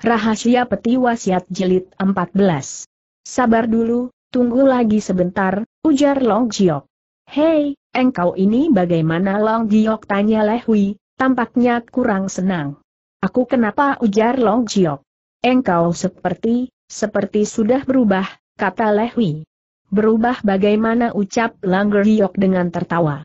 Rahasia Peti Wasiat Jilid 14. Sabar dulu, tunggu lagi sebentar, ujar Long Jiok. Hei, engkau ini bagaimana Long Jiok tanya Lehui, tampaknya kurang senang. Aku kenapa ujar Long Jiok. Engkau seperti, seperti sudah berubah, kata Lehui. Berubah bagaimana ucap Langger Jiok dengan tertawa.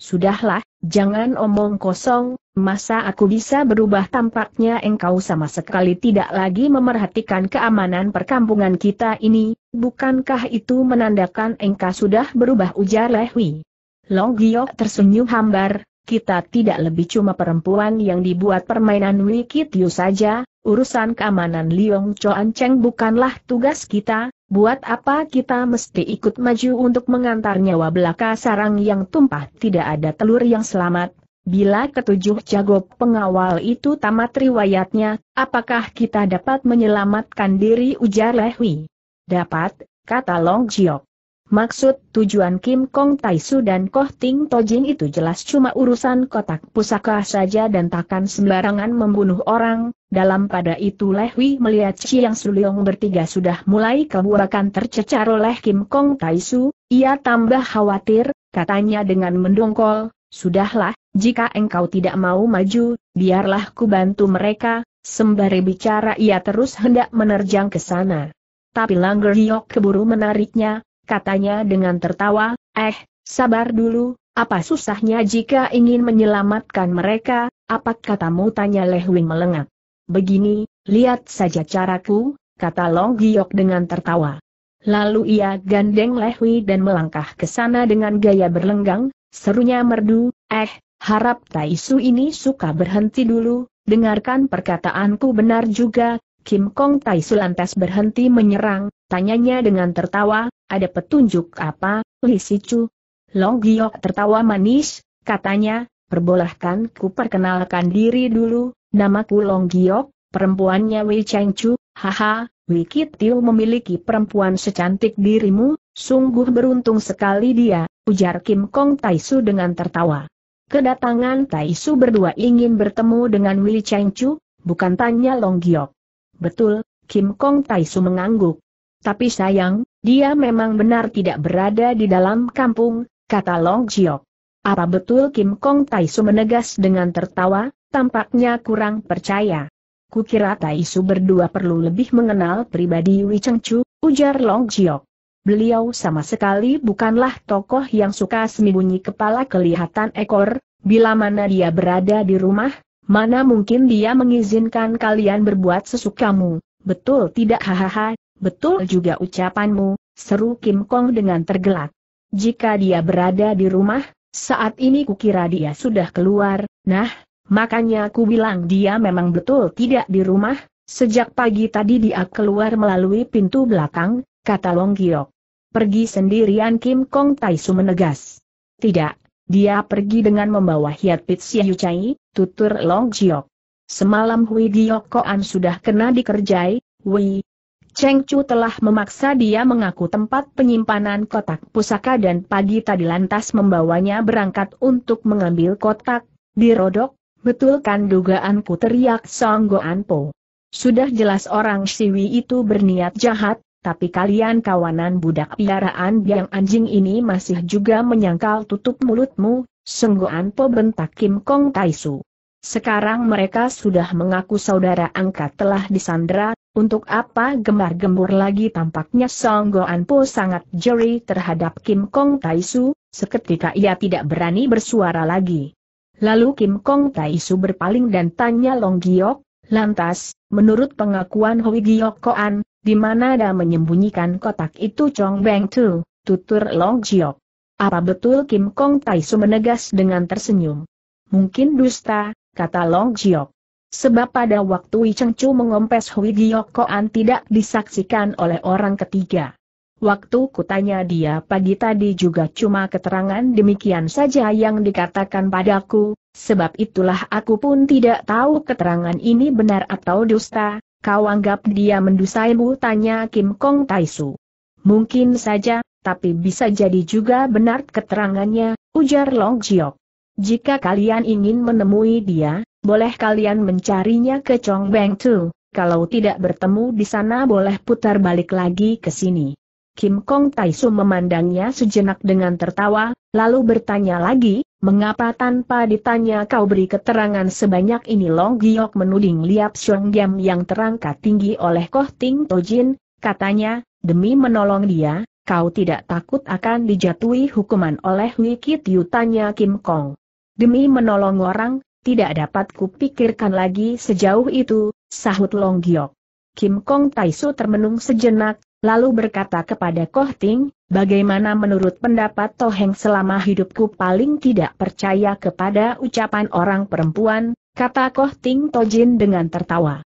Sudahlah, jangan omong kosong, masa aku bisa berubah tampaknya engkau sama sekali tidak lagi memerhatikan keamanan perkampungan kita ini, bukankah itu menandakan engkau sudah berubah ujar Lehwi? Long Giok tersenyum hambar, kita tidak lebih cuma perempuan yang dibuat permainan Wikitiu saja, urusan keamanan Liong Choan Cheng bukanlah tugas kita, buat apa kita mesti ikut maju untuk mengantar nyawa belaka sarang yang tumpah tidak ada telur yang selamat, Bila ketujuh jago pengawal itu tamat riwayatnya, apakah kita dapat menyelamatkan diri ujar Lehui? Dapat, kata Long Jiok. Maksud tujuan Kim Kong Tai Su dan Koh Ting Tojin itu jelas cuma urusan kotak pusaka saja dan takkan sembarangan membunuh orang. Dalam pada itu Lehwi melihat Chiang Suliong bertiga sudah mulai kebuakan tercecar oleh Kim Kong Tai Su, ia tambah khawatir, katanya dengan mendongkol, Sudahlah, jika engkau tidak mau maju, biarlah ku bantu mereka, sembari bicara ia terus hendak menerjang ke sana. Tapi Langger Yok keburu menariknya, katanya dengan tertawa, eh, sabar dulu, apa susahnya jika ingin menyelamatkan mereka, apa katamu tanya Leh Wing melengak. Begini, lihat saja caraku, kata Long Giok dengan tertawa. Lalu ia gandeng Leh dan melangkah ke sana dengan gaya berlenggang, serunya merdu, eh, harap Taisu ini suka berhenti dulu, dengarkan perkataanku benar juga, Kim Kong Tai Su lantas berhenti menyerang, tanyanya dengan tertawa, ada petunjuk apa, Li Sichu? Long Giok tertawa manis, katanya, perbolehkan ku perkenalkan diri dulu, namaku Long Giok, perempuannya Wei Cheng Chu, haha, Wei Kitiu memiliki perempuan secantik dirimu, sungguh beruntung sekali dia, ujar Kim Kong Tai Su dengan tertawa. Kedatangan Tai Su berdua ingin bertemu dengan Wei Cheng Chu, bukan tanya Long Giok. Betul, Kim Kong Taisu mengangguk. Tapi sayang, dia memang benar tidak berada di dalam kampung, kata Long Jiok. Apa betul Kim Kong Taisu menegas dengan tertawa, tampaknya kurang percaya. Kukira Taisu berdua perlu lebih mengenal pribadi Wei Chu, ujar Long Jiok. Beliau sama sekali bukanlah tokoh yang suka sembunyi kepala kelihatan ekor, bila mana dia berada di rumah, Mana mungkin dia mengizinkan kalian berbuat sesukamu, betul tidak hahaha, betul juga ucapanmu, seru Kim Kong dengan tergelak. Jika dia berada di rumah, saat ini kukira dia sudah keluar, nah, makanya aku bilang dia memang betul tidak di rumah, sejak pagi tadi dia keluar melalui pintu belakang, kata Long Giok. Pergi sendirian Kim Kong Taisu menegas. Tidak, dia pergi dengan membawa Hiat Pit Siayu Chai, tutur Long Jiok. Semalam Hui Giok Koan sudah kena dikerjai, Hui. Cheng Chu telah memaksa dia mengaku tempat penyimpanan kotak pusaka dan pagi tadi lantas membawanya berangkat untuk mengambil kotak, dirodok, betulkan dugaanku teriak Song Goan Po. Sudah jelas orang Siwi itu berniat jahat, tapi kalian kawanan budak piaraan yang anjing ini masih juga menyangkal tutup mulutmu, sungguhan po bentak Kim Kong Taisu. Sekarang mereka sudah mengaku saudara angkat telah disandra, untuk apa gemar-gembur lagi tampaknya Song Goan Po sangat jeri terhadap Kim Kong Taisu, seketika ia tidak berani bersuara lagi. Lalu Kim Kong Taisu berpaling dan tanya Long Giok, lantas, menurut pengakuan Hui Giok Koan, di mana ada menyembunyikan kotak itu Chong Beng Tu, tutur Long Jiok. Apa betul Kim Kong Su menegas dengan tersenyum? Mungkin dusta, kata Long Jiok. Sebab pada waktu Wei Cheng Chu mengompes Hui Giok Koan tidak disaksikan oleh orang ketiga. Waktu kutanya dia pagi tadi juga cuma keterangan demikian saja yang dikatakan padaku, sebab itulah aku pun tidak tahu keterangan ini benar atau dusta, Kau anggap dia mendusaimu tanya Kim Kong Taisu. Mungkin saja, tapi bisa jadi juga benar keterangannya, ujar Long Jiok. Jika kalian ingin menemui dia, boleh kalian mencarinya ke Beng Tu, kalau tidak bertemu di sana boleh putar balik lagi ke sini. Kim Kong Taisu memandangnya sejenak dengan tertawa, lalu bertanya lagi, mengapa tanpa ditanya kau beri keterangan sebanyak ini Long Giok menuding Liap Shuang Giam yang terangkat tinggi oleh Koh Ting Tojin, katanya, demi menolong dia, kau tidak takut akan dijatuhi hukuman oleh Wikit Yu tanya Kim Kong. Demi menolong orang, tidak dapat kupikirkan lagi sejauh itu, sahut Long Giok. Kim Kong Taisu termenung sejenak, lalu berkata kepada Koh Ting, bagaimana menurut pendapat Toheng selama hidupku paling tidak percaya kepada ucapan orang perempuan, kata Koh Ting Tojin dengan tertawa.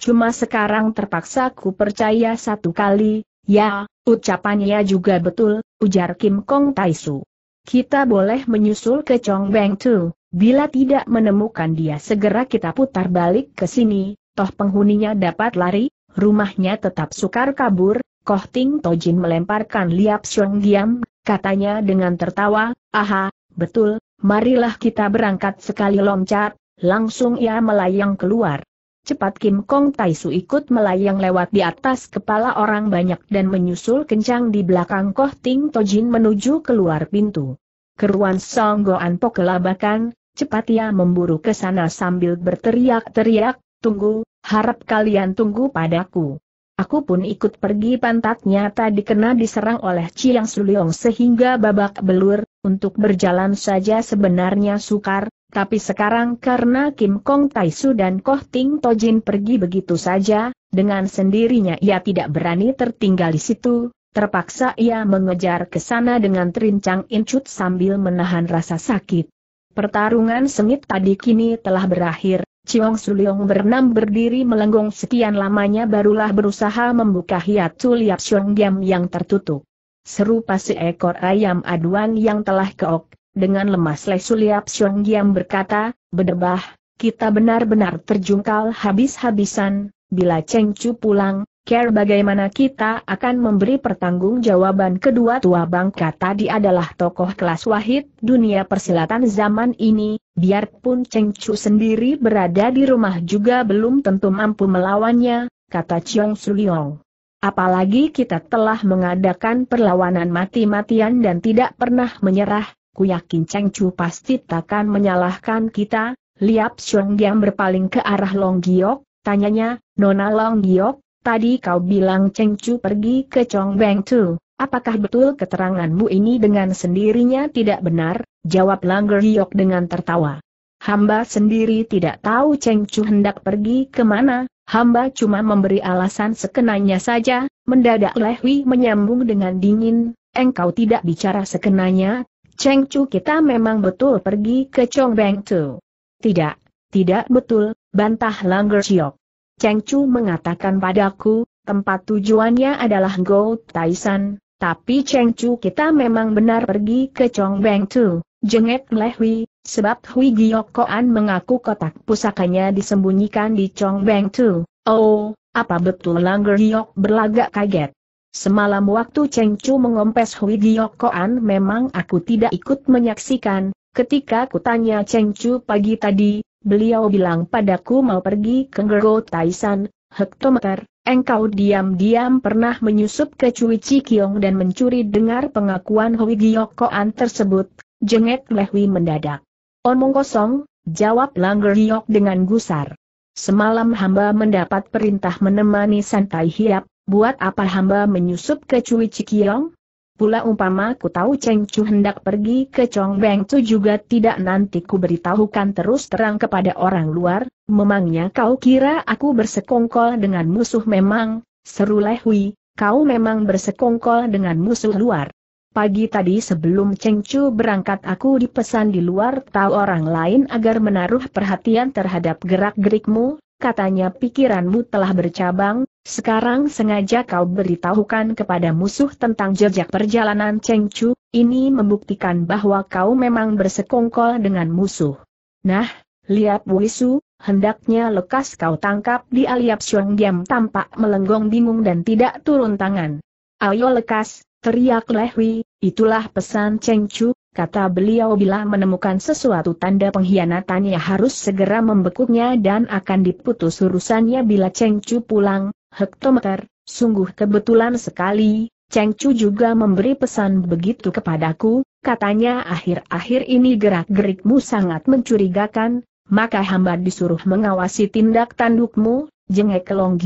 Cuma sekarang terpaksa ku percaya satu kali, ya, ucapannya juga betul, ujar Kim Kong Taisu. Kita boleh menyusul ke Chongbang Tu, bila tidak menemukan dia segera kita putar balik ke sini, toh penghuninya dapat lari, rumahnya tetap sukar kabur, Koh Ting Tojin melemparkan liap siong Giam, katanya dengan tertawa, aha, betul, marilah kita berangkat sekali loncat, langsung ia melayang keluar. Cepat Kim Kong Tai Su ikut melayang lewat di atas kepala orang banyak dan menyusul kencang di belakang Koh Ting Tojin menuju keluar pintu. Keruan Song Goan Po kelabakan, cepat ia memburu ke sana sambil berteriak-teriak, tunggu, harap kalian tunggu padaku. Aku pun ikut pergi pantatnya tadi kena diserang oleh Chiang Suliong sehingga babak belur, untuk berjalan saja sebenarnya sukar, tapi sekarang karena Kim Kong Taisu dan Koh Ting Tojin pergi begitu saja, dengan sendirinya ia tidak berani tertinggal di situ, terpaksa ia mengejar ke sana dengan terincang incut sambil menahan rasa sakit. Pertarungan sengit tadi kini telah berakhir, Chiong Suliong berenam berdiri melengkung sekian lamanya barulah berusaha membuka hiat suliap Siong Giam yang tertutup. Serupa seekor ayam aduan yang telah keok, dengan lemas le suliap Siong Giam berkata, bedebah, kita benar-benar terjungkal habis-habisan, bila Cheng Chu pulang, care bagaimana kita akan memberi pertanggungjawaban kedua tua bangka tadi adalah tokoh kelas wahid dunia persilatan zaman ini, biarpun Cheng Chu sendiri berada di rumah juga belum tentu mampu melawannya, kata Chiong Suliong. Apalagi kita telah mengadakan perlawanan mati-matian dan tidak pernah menyerah, ku yakin Cheng Chu pasti takkan menyalahkan kita, Liap Xiong yang berpaling ke arah Long Giok, tanyanya, Nona Long Giok, Tadi kau bilang Cheng Chu pergi ke Chong Chongbang Tu. Apakah betul keteranganmu ini dengan sendirinya tidak benar? Jawab Langger Yiok dengan tertawa. Hamba sendiri tidak tahu Cheng Chu hendak pergi ke mana. hamba cuma memberi alasan sekenanya saja, mendadak Lehwi menyambung dengan dingin, engkau tidak bicara sekenanya, Cheng Chu kita memang betul pergi ke Chong Chongbang Tu. Tidak, tidak betul, bantah Langger Yiok. Cheng Chu mengatakan padaku, tempat tujuannya adalah Go Taisan, tapi Cheng Chu kita memang benar pergi ke Chong Beng Tu, jengek Lehui, sebab Hui Giokoan mengaku kotak pusakanya disembunyikan di Chong Beng Tu. Oh, apa betul Langger Giok berlagak kaget? Semalam waktu Cheng Chu mengompes Hui Giokoan memang aku tidak ikut menyaksikan, ketika kutanya Cheng Chu pagi tadi, beliau bilang padaku mau pergi ke Gergo Taisan, hektometer, engkau diam-diam pernah menyusup ke Cui Cikyong dan mencuri dengar pengakuan Hui Giyokoan tersebut, jengek Lehwi mendadak. Omong kosong, jawab Langger Giyok dengan gusar. Semalam hamba mendapat perintah menemani Santai Hiap, buat apa hamba menyusup ke Cui Cikyong? Pula umpama ku tahu Cheng Chu hendak pergi ke Chong Beng Chu juga tidak nanti ku beritahukan terus terang kepada orang luar, memangnya kau kira aku bersekongkol dengan musuh memang, seru Leh Hui, kau memang bersekongkol dengan musuh luar. Pagi tadi sebelum Cheng Chu berangkat aku dipesan di luar tahu orang lain agar menaruh perhatian terhadap gerak-gerikmu, katanya pikiranmu telah bercabang, sekarang sengaja kau beritahukan kepada musuh tentang jejak perjalanan Cheng Chu, ini membuktikan bahwa kau memang bersekongkol dengan musuh. Nah, lihat Wisu, hendaknya lekas kau tangkap di aliap Xiong Diam tampak melenggong bingung dan tidak turun tangan. Ayo lekas, teriak Lehwi, Itulah pesan Cheng Chu, kata beliau bila menemukan sesuatu tanda pengkhianatannya harus segera membekuknya dan akan diputus urusannya bila Cheng Chu pulang, hektometer, sungguh kebetulan sekali, Cheng Chu juga memberi pesan begitu kepadaku, katanya akhir-akhir ini gerak-gerikmu sangat mencurigakan, maka hamba disuruh mengawasi tindak tandukmu, jengek Long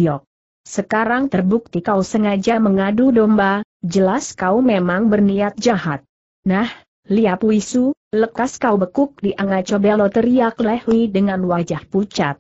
Sekarang terbukti kau sengaja mengadu domba, Jelas kau memang berniat jahat. Nah, liap wisu, lekas kau bekuk di Anga Cobelo teriak Lehui dengan wajah pucat.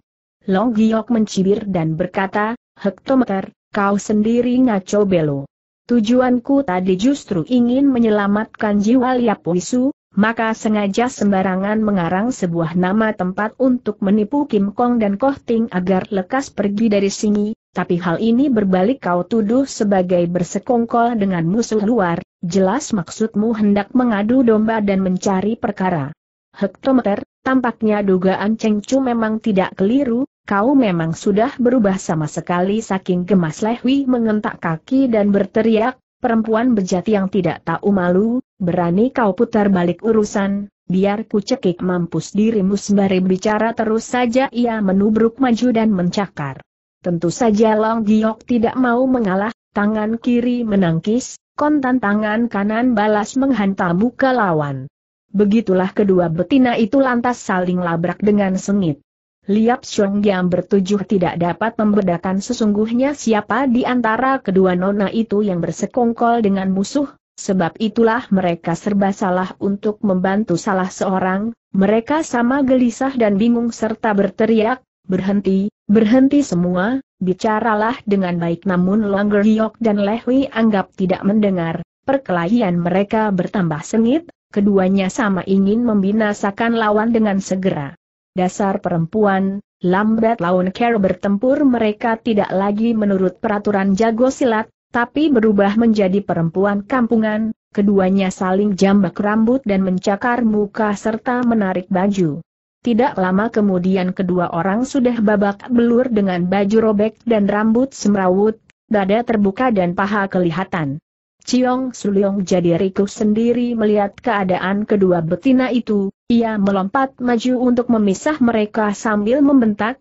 Long Giok mencibir dan berkata, Hektometer, kau sendiri ngaco belo. Tujuanku tadi justru ingin menyelamatkan jiwa liap wisu, maka sengaja sembarangan mengarang sebuah nama tempat untuk menipu Kim Kong dan Koh Ting agar lekas pergi dari sini, tapi hal ini berbalik kau tuduh sebagai bersekongkol dengan musuh luar, jelas maksudmu hendak mengadu domba dan mencari perkara. Hektometer, tampaknya dugaan Cheng Chu memang tidak keliru, kau memang sudah berubah sama sekali saking gemas Lehwi mengentak kaki dan berteriak, perempuan bejat yang tidak tahu malu, berani kau putar balik urusan, biar ku cekik mampus dirimu sembari bicara terus saja ia menubruk maju dan mencakar. Tentu saja Long Giok tidak mau mengalah, tangan kiri menangkis, kontan tangan kanan balas menghantam muka lawan. Begitulah kedua betina itu lantas saling labrak dengan sengit. Liap Xiong yang bertujuh tidak dapat membedakan sesungguhnya siapa di antara kedua nona itu yang bersekongkol dengan musuh, sebab itulah mereka serba salah untuk membantu salah seorang, mereka sama gelisah dan bingung serta berteriak, berhenti, Berhenti semua, bicaralah dengan baik namun Longer Hyok dan Lehui anggap tidak mendengar, perkelahian mereka bertambah sengit, keduanya sama ingin membinasakan lawan dengan segera. Dasar perempuan, lambat laun care bertempur mereka tidak lagi menurut peraturan jago silat, tapi berubah menjadi perempuan kampungan, keduanya saling jambak rambut dan mencakar muka serta menarik baju. Tidak lama kemudian kedua orang sudah babak belur dengan baju robek dan rambut semrawut, dada terbuka dan paha kelihatan. Ciong Suliong jadi riku sendiri melihat keadaan kedua betina itu, ia melompat maju untuk memisah mereka sambil membentak,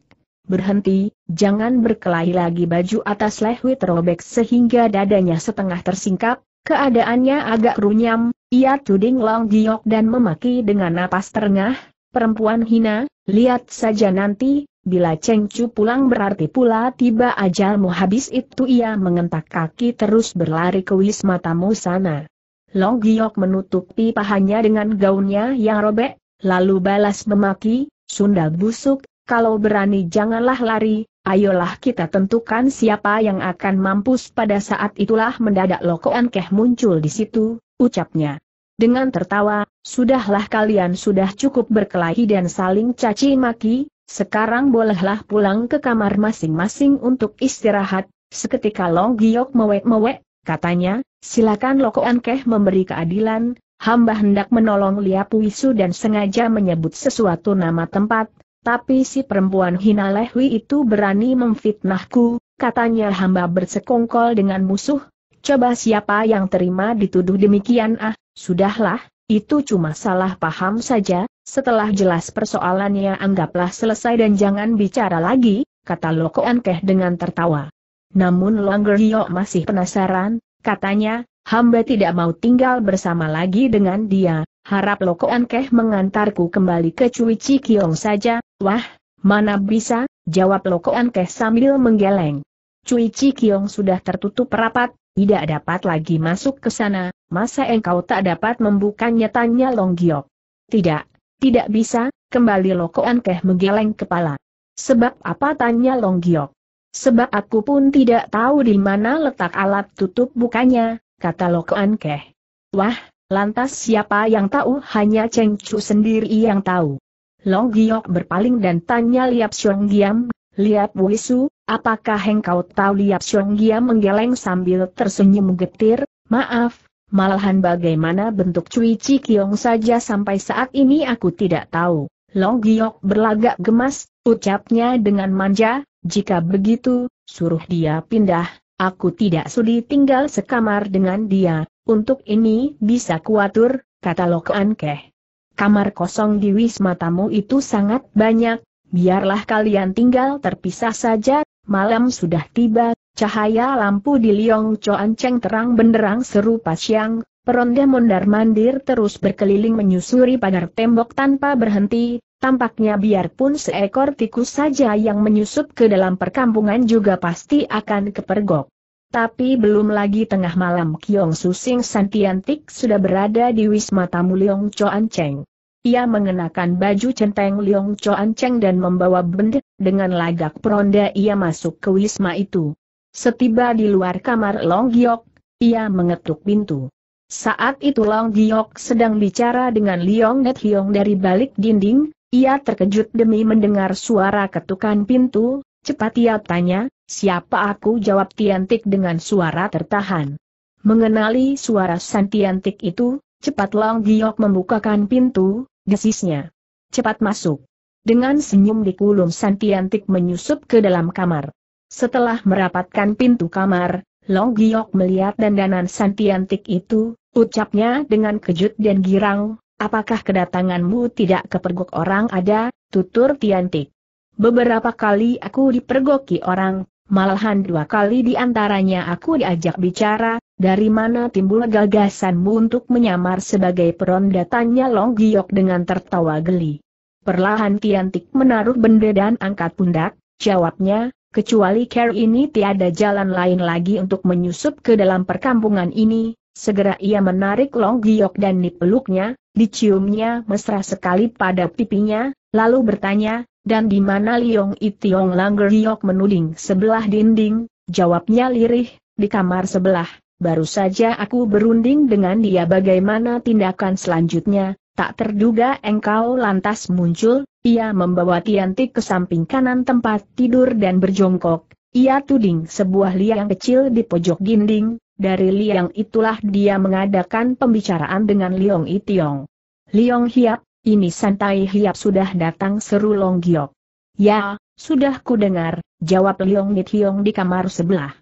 Berhenti, jangan berkelahi lagi baju atas Lehwit robek sehingga dadanya setengah tersingkap, keadaannya agak runyam, ia tuding Long Giok dan memaki dengan napas terengah, Perempuan hina, lihat saja nanti, bila Cheng Chu pulang berarti pula tiba ajalmu habis itu ia mengentak kaki terus berlari ke wisma tamu sana. Long Giok menutupi pahanya dengan gaunnya yang robek, lalu balas memaki, Sunda busuk, kalau berani janganlah lari, ayolah kita tentukan siapa yang akan mampus pada saat itulah mendadak Lokoan Keh muncul di situ, ucapnya dengan tertawa, sudahlah kalian sudah cukup berkelahi dan saling caci maki, sekarang bolehlah pulang ke kamar masing-masing untuk istirahat, seketika Long Giok mewek-mewek, katanya, silakan Lokoan Keh memberi keadilan, hamba hendak menolong Liap Wisu dan sengaja menyebut sesuatu nama tempat, tapi si perempuan hina Lehwi itu berani memfitnahku, katanya hamba bersekongkol dengan musuh, coba siapa yang terima dituduh demikian ah, Sudahlah, itu cuma salah paham saja, setelah jelas persoalannya anggaplah selesai dan jangan bicara lagi, kata Loko Ankeh dengan tertawa. Namun Langger Hio masih penasaran, katanya, hamba tidak mau tinggal bersama lagi dengan dia, harap Loko Ankeh mengantarku kembali ke Cui Cikiong saja, wah, mana bisa, jawab Loko Ankeh sambil menggeleng. Cui Cikiong sudah tertutup rapat, tidak dapat lagi masuk ke sana, masa engkau tak dapat membukanya tanya Long Giok. Tidak, tidak bisa, kembali Loko Ankeh menggeleng kepala. Sebab apa tanya Long Giok? Sebab aku pun tidak tahu di mana letak alat tutup bukanya, kata Loko Ankeh. Wah, lantas siapa yang tahu hanya Cheng Chu sendiri yang tahu. Long Giok berpaling dan tanya Liap Siong Giam. Liap Wisu, apakah engkau tahu Liap Gia menggeleng sambil tersenyum getir, maaf, malahan bagaimana bentuk Cui Kiong saja sampai saat ini aku tidak tahu. Long Giok berlagak gemas, ucapnya dengan manja, jika begitu, suruh dia pindah, aku tidak sudi tinggal sekamar dengan dia, untuk ini bisa kuatur, kata Lok Ankeh. Kamar kosong di wisma tamu itu sangat banyak, Biarlah kalian tinggal terpisah saja, malam sudah tiba, cahaya lampu di Liong Choan Cheng terang benderang serupa siang, peronda mondar-mandir terus berkeliling menyusuri pagar tembok tanpa berhenti, tampaknya biarpun seekor tikus saja yang menyusup ke dalam perkampungan juga pasti akan kepergok. Tapi belum lagi tengah malam Kiong Susing Santiantik sudah berada di Wisma Tamu Leong Choan Cheng. Ia mengenakan baju centeng Liong Choan Cheng dan membawa benda, dengan lagak peronda ia masuk ke wisma itu. Setiba di luar kamar Long Giok, ia mengetuk pintu. Saat itu Long Giok sedang bicara dengan Liong Net Hiong dari balik dinding, ia terkejut demi mendengar suara ketukan pintu, cepat ia tanya, siapa aku jawab Tiantik dengan suara tertahan. Mengenali suara Santiantik itu, cepat Long Giok membukakan pintu, Gesisnya. Cepat masuk. Dengan senyum di kulum, Santiantik menyusup ke dalam kamar. Setelah merapatkan pintu kamar, Long Giok melihat dandanan Santiantik itu, ucapnya dengan kejut dan girang, apakah kedatanganmu tidak kepergok orang ada, tutur Tiantik. Beberapa kali aku dipergoki orang, malahan dua kali diantaranya aku diajak bicara, dari mana timbul gagasanmu untuk menyamar sebagai peronda tanya Long Giok dengan tertawa geli. Perlahan Tiantik menaruh benda dan angkat pundak, jawabnya, kecuali care ini tiada jalan lain lagi untuk menyusup ke dalam perkampungan ini, segera ia menarik Long Giok dan dipeluknya, diciumnya mesra sekali pada pipinya, lalu bertanya, dan di mana Liong Itiong Langer Giok menuding sebelah dinding, jawabnya lirih, di kamar sebelah baru saja aku berunding dengan dia bagaimana tindakan selanjutnya, tak terduga engkau lantas muncul, ia membawa Tianti ke samping kanan tempat tidur dan berjongkok, ia tuding sebuah liang kecil di pojok dinding, dari liang itulah dia mengadakan pembicaraan dengan Liong Itiong. Liong Hiap, ini Santai Hiap sudah datang seru Long Giok. Ya, sudah ku dengar, jawab Liong Itiong di kamar sebelah.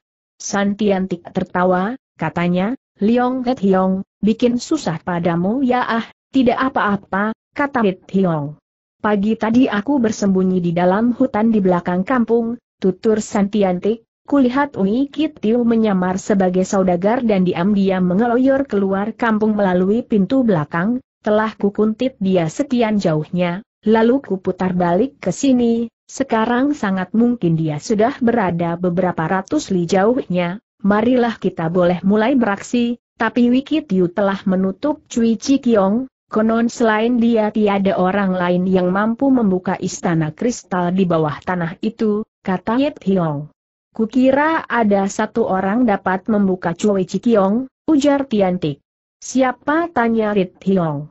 Antik tertawa, katanya, Liong Het Hiong, bikin susah padamu ya ah, tidak apa-apa, kata Het Hiong. Pagi tadi aku bersembunyi di dalam hutan di belakang kampung, tutur Santiantik, kulihat Ui Tiu menyamar sebagai saudagar dan diam-diam mengeloyor keluar kampung melalui pintu belakang, telah kukuntit dia sekian jauhnya, lalu kuputar balik ke sini, sekarang sangat mungkin dia sudah berada beberapa ratus li jauhnya, marilah kita boleh mulai beraksi, tapi Wiki Tiu telah menutup Cui Chi konon selain dia tiada orang lain yang mampu membuka istana kristal di bawah tanah itu, kata Yip Hiong. Kukira ada satu orang dapat membuka Cui Chi ujar Tiantik. Siapa tanya Rit Hiong?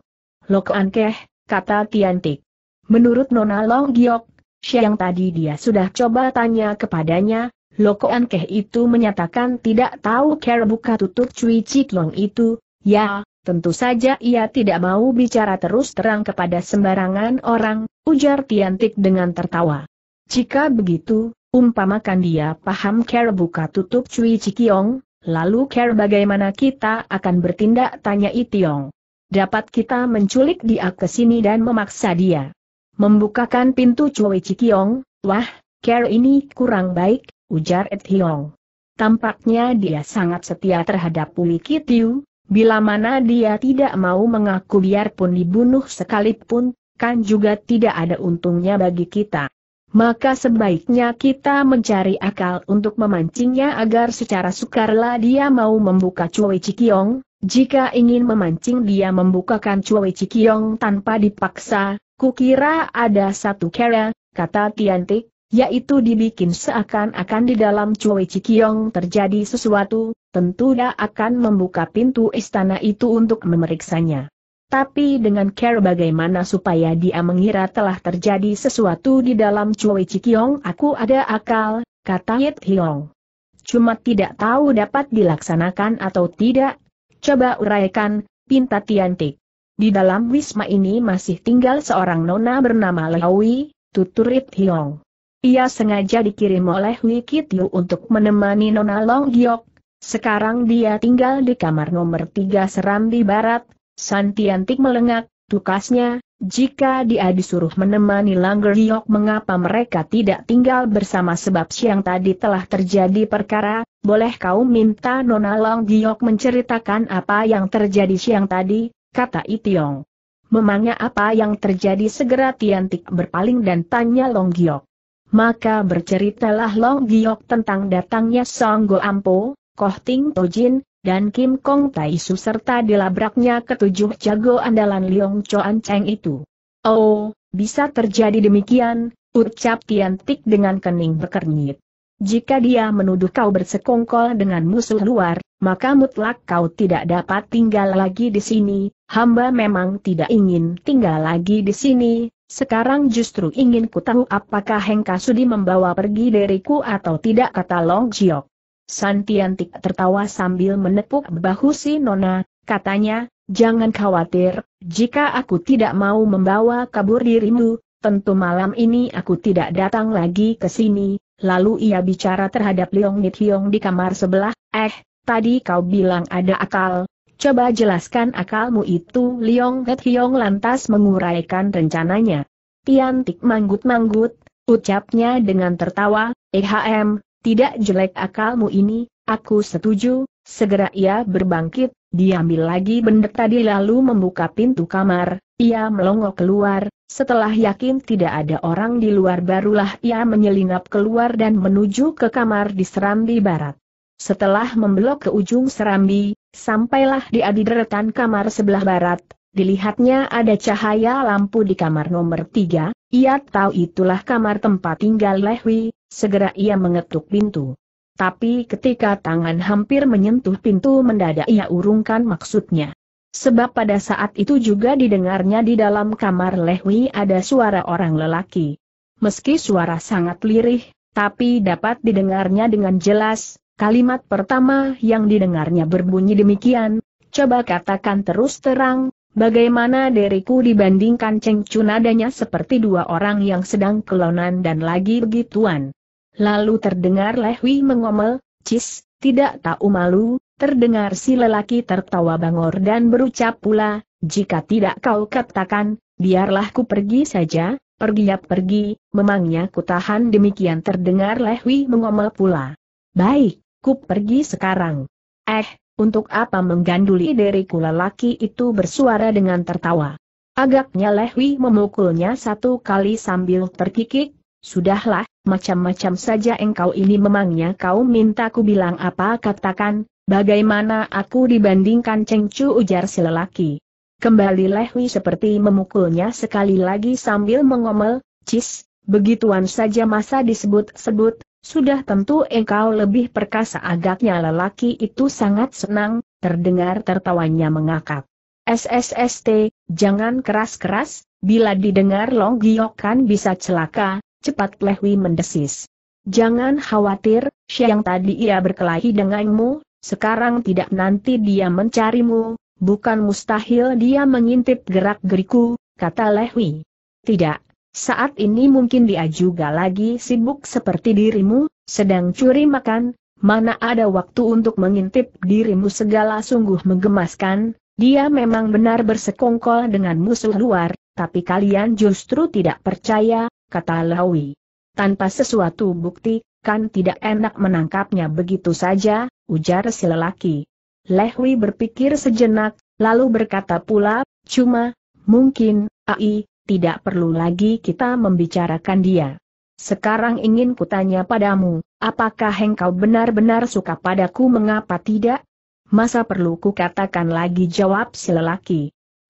Lok Ankeh, kata Tiantik. Menurut Nona Long Giok, Siang tadi dia sudah coba tanya kepadanya, Lokoan Keh itu menyatakan tidak tahu care buka tutup Cui Ciklong itu, ya, tentu saja ia tidak mau bicara terus terang kepada sembarangan orang, ujar Tiantik dengan tertawa. Jika begitu, umpamakan dia paham care buka tutup Cui Cikiong, lalu care bagaimana kita akan bertindak tanya Itiong. Dapat kita menculik dia ke sini dan memaksa dia. Membukakan pintu Cui Cikiong, wah, care ini kurang baik, ujar Ed Hiong. Tampaknya dia sangat setia terhadap Pumi Kitiu, bila mana dia tidak mau mengaku biarpun dibunuh sekalipun, kan juga tidak ada untungnya bagi kita. Maka sebaiknya kita mencari akal untuk memancingnya agar secara sukarela dia mau membuka Cui Cikiong, jika ingin memancing dia membukakan Cui Cikiong tanpa dipaksa, kukira ada satu kera, kata Tiantik, yaitu dibikin seakan-akan di dalam Cui Cikiong terjadi sesuatu, tentu dia akan membuka pintu istana itu untuk memeriksanya. Tapi dengan care bagaimana supaya dia mengira telah terjadi sesuatu di dalam Cui Cikiong aku ada akal, kata Yit Hiong. Cuma tidak tahu dapat dilaksanakan atau tidak, coba uraikan, pinta Tiantik. Di dalam wisma ini masih tinggal seorang nona bernama Lehawi, tutur Yit Hiong. Ia sengaja dikirim oleh Wikitio untuk menemani Nona Long Giok. Sekarang dia tinggal di kamar nomor 3 Serambi Barat, Santiantik melengak, tukasnya, jika dia disuruh menemani Langer Giok mengapa mereka tidak tinggal bersama sebab siang tadi telah terjadi perkara, boleh kau minta Nona Long Giok menceritakan apa yang terjadi siang tadi, kata Itiong. Memangnya apa yang terjadi segera Tiantik berpaling dan tanya Long Giok. Maka berceritalah Long Giok tentang datangnya Song Go Ampo, Koh Ting Tojin, dan Kim Kong Taisu serta dilabraknya ketujuh jago andalan Liong Choan Cheng itu. Oh, bisa terjadi demikian, ucap Tian Tiantik dengan kening berkernyit. Jika dia menuduh kau bersekongkol dengan musuh luar, maka mutlak kau tidak dapat tinggal lagi di sini, hamba memang tidak ingin tinggal lagi di sini, sekarang justru ingin ku tahu apakah Hengka Sudi membawa pergi dariku atau tidak kata Long Jiok. Santiantik tertawa sambil menepuk bahu si Nona, katanya, jangan khawatir, jika aku tidak mau membawa kabur dirimu, tentu malam ini aku tidak datang lagi ke sini. Lalu ia bicara terhadap Leong Nit Hiong di kamar sebelah, eh, tadi kau bilang ada akal, Coba jelaskan akalmu itu Liong Het Hiong lantas menguraikan rencananya. Tiantik manggut-manggut, ucapnya dengan tertawa, EHM, tidak jelek akalmu ini, aku setuju, segera ia berbangkit, diambil lagi benda tadi lalu membuka pintu kamar, ia melongo keluar, setelah yakin tidak ada orang di luar barulah ia menyelinap keluar dan menuju ke kamar di Serambi Barat. Setelah membelok ke ujung Serambi, Sampailah di adidretan kamar sebelah barat, dilihatnya ada cahaya lampu di kamar nomor tiga, ia tahu itulah kamar tempat tinggal Lehwi, segera ia mengetuk pintu. Tapi ketika tangan hampir menyentuh pintu mendadak ia urungkan maksudnya. Sebab pada saat itu juga didengarnya di dalam kamar Lehwi ada suara orang lelaki. Meski suara sangat lirih, tapi dapat didengarnya dengan jelas, Kalimat pertama yang didengarnya berbunyi demikian, coba katakan terus terang, bagaimana deriku dibandingkan Cheng Chun adanya seperti dua orang yang sedang kelonan dan lagi begituan. Lalu terdengar Lehwi mengomel, Cis, tidak tahu malu, terdengar si lelaki tertawa bangor dan berucap pula, jika tidak kau katakan, biarlah ku pergi saja, pergi ya pergi, memangnya ku tahan demikian terdengar Lehwi mengomel pula. Baik, Ku pergi sekarang. Eh, untuk apa mengganduli diriku lelaki itu bersuara dengan tertawa. Agaknya Lehwi memukulnya satu kali sambil terkikik, Sudahlah, macam-macam saja engkau ini memangnya kau minta ku bilang apa katakan, bagaimana aku dibandingkan cengcu ujar si lelaki. Kembali Lehwi seperti memukulnya sekali lagi sambil mengomel, cis, begituan saja masa disebut-sebut, sudah tentu engkau lebih perkasa agaknya lelaki itu sangat senang, terdengar tertawanya mengakak. SSST, jangan keras-keras, bila didengar Long Giok kan bisa celaka, cepat Lehwi mendesis. Jangan khawatir, siang tadi ia berkelahi denganmu, sekarang tidak nanti dia mencarimu, bukan mustahil dia mengintip gerak-geriku, kata Lehwi. Tidak, saat ini mungkin dia juga lagi sibuk seperti dirimu, sedang curi makan, mana ada waktu untuk mengintip dirimu segala sungguh menggemaskan, dia memang benar bersekongkol dengan musuh luar, tapi kalian justru tidak percaya, kata Lawi. Tanpa sesuatu bukti, kan tidak enak menangkapnya begitu saja, ujar si lelaki. Lehwi berpikir sejenak, lalu berkata pula, cuma, mungkin, Ai, tidak perlu lagi kita membicarakan dia. Sekarang ingin kutanya padamu, apakah engkau benar-benar suka padaku mengapa tidak? Masa perlu kukatakan lagi jawab si lelaki.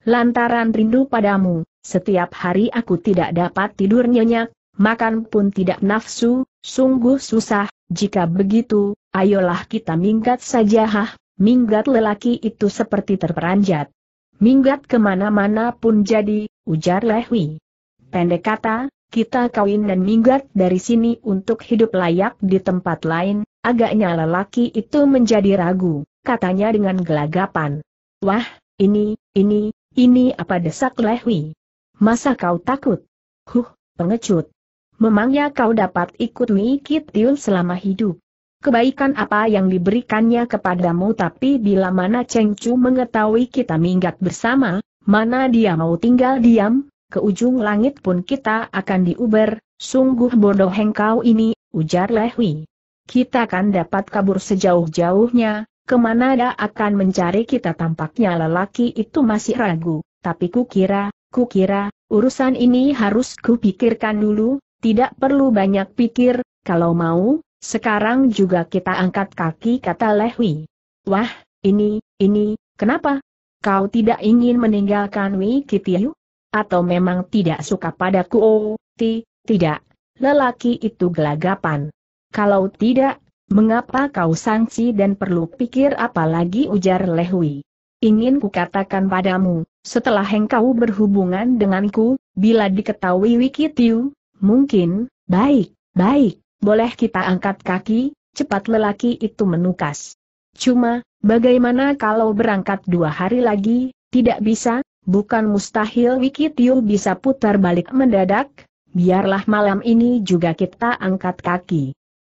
Lantaran rindu padamu, setiap hari aku tidak dapat tidur nyenyak, makan pun tidak nafsu, sungguh susah, jika begitu, ayolah kita minggat saja hah, minggat lelaki itu seperti terperanjat. Minggat kemana-mana pun jadi, ujar Lehui. Pendek kata, kita kawin dan minggat dari sini untuk hidup layak di tempat lain, agaknya lelaki itu menjadi ragu, katanya dengan gelagapan. Wah, ini, ini, ini apa desak Lehui? Masa kau takut? Huh, pengecut. Memangnya kau dapat ikut mikit Tiul selama hidup? kebaikan apa yang diberikannya kepadamu tapi bila mana Cheng Chu mengetahui kita minggat bersama, Mana dia mau tinggal diam, ke ujung langit pun kita akan diuber, sungguh bodoh hengkau ini, ujar Lehui. Kita kan dapat kabur sejauh-jauhnya, kemana dia akan mencari kita tampaknya lelaki itu masih ragu, tapi kukira, kukira, urusan ini harus kupikirkan dulu, tidak perlu banyak pikir, kalau mau, sekarang juga kita angkat kaki kata Lehui. Wah, ini, ini, kenapa, Kau tidak ingin meninggalkan Wikitiu? Atau memang tidak suka padaku? Oh, ti, tidak. Lelaki itu gelagapan. Kalau tidak, mengapa kau sangsi dan perlu pikir apa lagi ujar Lehui? Ingin kukatakan padamu, setelah engkau berhubungan denganku, bila diketahui Wikitiu, mungkin, baik, baik, boleh kita angkat kaki, cepat lelaki itu menukas. Cuma, bagaimana kalau berangkat dua hari lagi, tidak bisa, bukan mustahil Wikitio bisa putar balik mendadak, biarlah malam ini juga kita angkat kaki.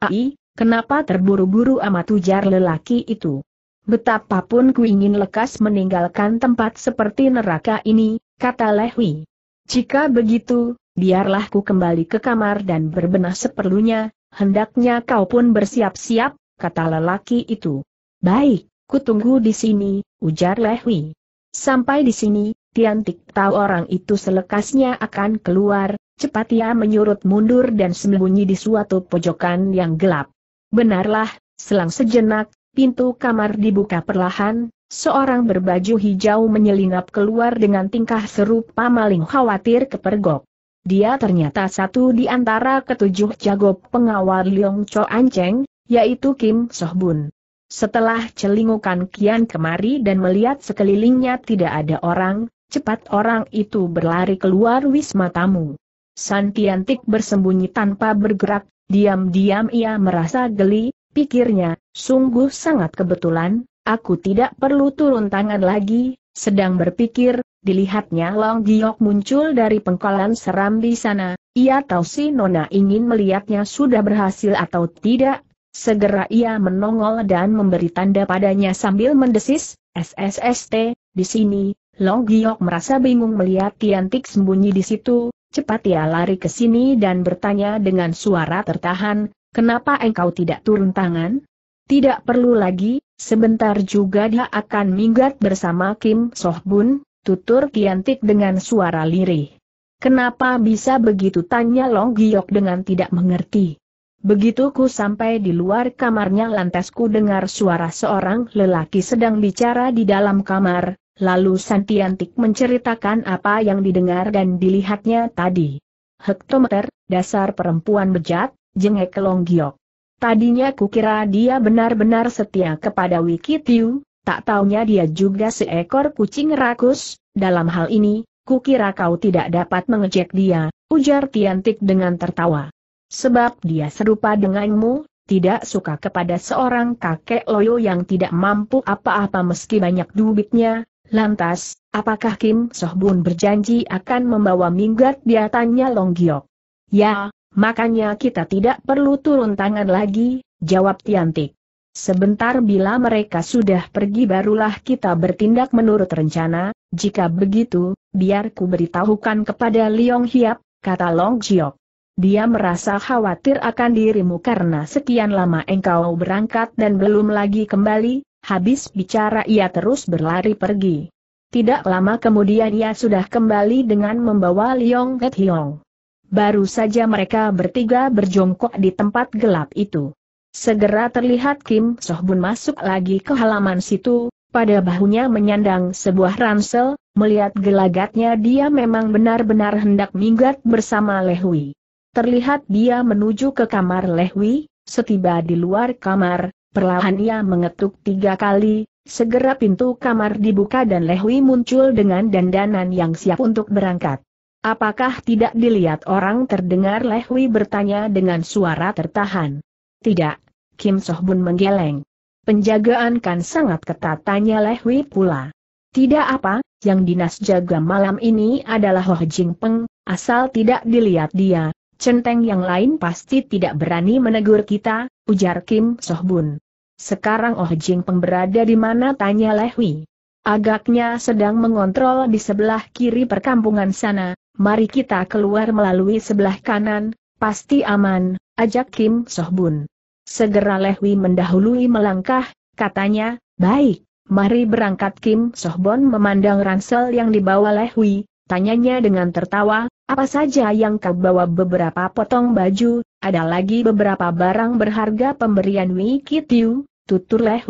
Ai, kenapa terburu-buru amat ujar lelaki itu? Betapapun ku ingin lekas meninggalkan tempat seperti neraka ini, kata Lehui. Jika begitu, biarlah ku kembali ke kamar dan berbenah seperlunya, hendaknya kau pun bersiap-siap, kata lelaki itu. Baik, kutunggu di sini, ujar Lehui. Sampai di sini, Tiantik tahu orang itu selekasnya akan keluar, cepat ia menyurut mundur dan sembunyi di suatu pojokan yang gelap. Benarlah, selang sejenak, pintu kamar dibuka perlahan, seorang berbaju hijau menyelinap keluar dengan tingkah serupa maling khawatir kepergok. Dia ternyata satu di antara ketujuh jago pengawal Leong Cho Anceng, yaitu Kim Soh Bun. Setelah celingukan kian kemari dan melihat sekelilingnya tidak ada orang, cepat orang itu berlari keluar wisma tamu. Santiantik bersembunyi tanpa bergerak, diam-diam ia merasa geli, pikirnya, sungguh sangat kebetulan, aku tidak perlu turun tangan lagi, sedang berpikir, dilihatnya Long Giok muncul dari pengkolan seram di sana, ia tahu si Nona ingin melihatnya sudah berhasil atau tidak, Segera ia menongol dan memberi tanda padanya sambil mendesis, SSST, di sini, Long Giok merasa bingung melihat Tiantik sembunyi di situ, cepat ia lari ke sini dan bertanya dengan suara tertahan, kenapa engkau tidak turun tangan? Tidak perlu lagi, sebentar juga dia akan minggat bersama Kim Sohbun, tutur Tiantik dengan suara lirih. Kenapa bisa begitu tanya Long Giok dengan tidak mengerti? Begitu ku sampai di luar kamarnya lantas ku dengar suara seorang lelaki sedang bicara di dalam kamar, lalu Santiantik menceritakan apa yang didengar dan dilihatnya tadi. Hektometer, dasar perempuan bejat, jengek kelonggiok. Tadinya ku kira dia benar-benar setia kepada Wikitiu, tak taunya dia juga seekor kucing rakus, dalam hal ini, ku kira kau tidak dapat mengejek dia, ujar Tiantik dengan tertawa. Sebab dia serupa denganmu, tidak suka kepada seorang kakek loyo yang tidak mampu apa-apa meski banyak dubitnya, lantas, apakah Kim Soh Bun berjanji akan membawa minggat dia tanya Long Giok. Ya, makanya kita tidak perlu turun tangan lagi, jawab Tiantik. Sebentar bila mereka sudah pergi barulah kita bertindak menurut rencana, jika begitu, biar ku beritahukan kepada Liong Hiap, kata Long Jiok. Dia merasa khawatir akan dirimu karena sekian lama engkau berangkat dan belum lagi kembali, habis bicara ia terus berlari pergi. Tidak lama kemudian ia sudah kembali dengan membawa Liong Het Hiong. Baru saja mereka bertiga berjongkok di tempat gelap itu. Segera terlihat Kim Soh Bun masuk lagi ke halaman situ, pada bahunya menyandang sebuah ransel, melihat gelagatnya dia memang benar-benar hendak minggat bersama Lehui. Terlihat dia menuju ke kamar Lehwi, setiba di luar kamar, perlahan ia mengetuk tiga kali, segera pintu kamar dibuka dan Lehwi muncul dengan dandanan yang siap untuk berangkat. Apakah tidak dilihat orang terdengar Lehwi bertanya dengan suara tertahan? Tidak, Kim Sohbun menggeleng. Penjagaan kan sangat ketat tanya Lehwi pula. Tidak apa, yang dinas jaga malam ini adalah Ho Peng, asal tidak dilihat dia, centeng yang lain pasti tidak berani menegur kita, ujar Kim Sohbun. Sekarang Oh Jing Peng berada di mana tanya Lehui. Agaknya sedang mengontrol di sebelah kiri perkampungan sana, mari kita keluar melalui sebelah kanan, pasti aman, ajak Kim Sohbun. Segera Lehui mendahului melangkah, katanya, baik, mari berangkat Kim Sohbun memandang ransel yang dibawa Lehui, tanyanya dengan tertawa, apa saja yang kau bawa beberapa potong baju, ada lagi beberapa barang berharga pemberian Wei Kitiu, tutur Leh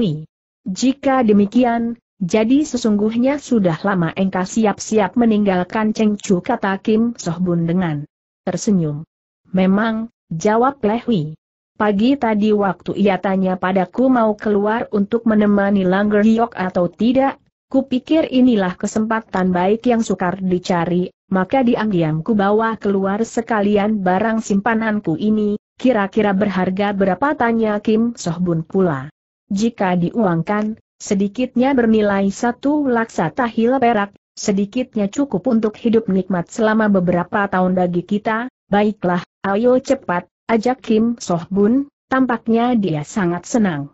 Jika demikian, jadi sesungguhnya sudah lama engkau siap-siap meninggalkan Cheng Chu kata Kim Sohbun dengan tersenyum. Memang, jawab Leh Pagi tadi waktu ia tanya padaku mau keluar untuk menemani Langger Yok atau tidak, kupikir inilah kesempatan baik yang sukar dicari, maka diam-diam ku bawa keluar sekalian barang simpananku ini, kira-kira berharga berapa tanya Kim Sohbun pula. Jika diuangkan, sedikitnya bernilai satu laksa tahil perak, sedikitnya cukup untuk hidup nikmat selama beberapa tahun bagi kita, baiklah, ayo cepat, ajak Kim Sohbun, tampaknya dia sangat senang.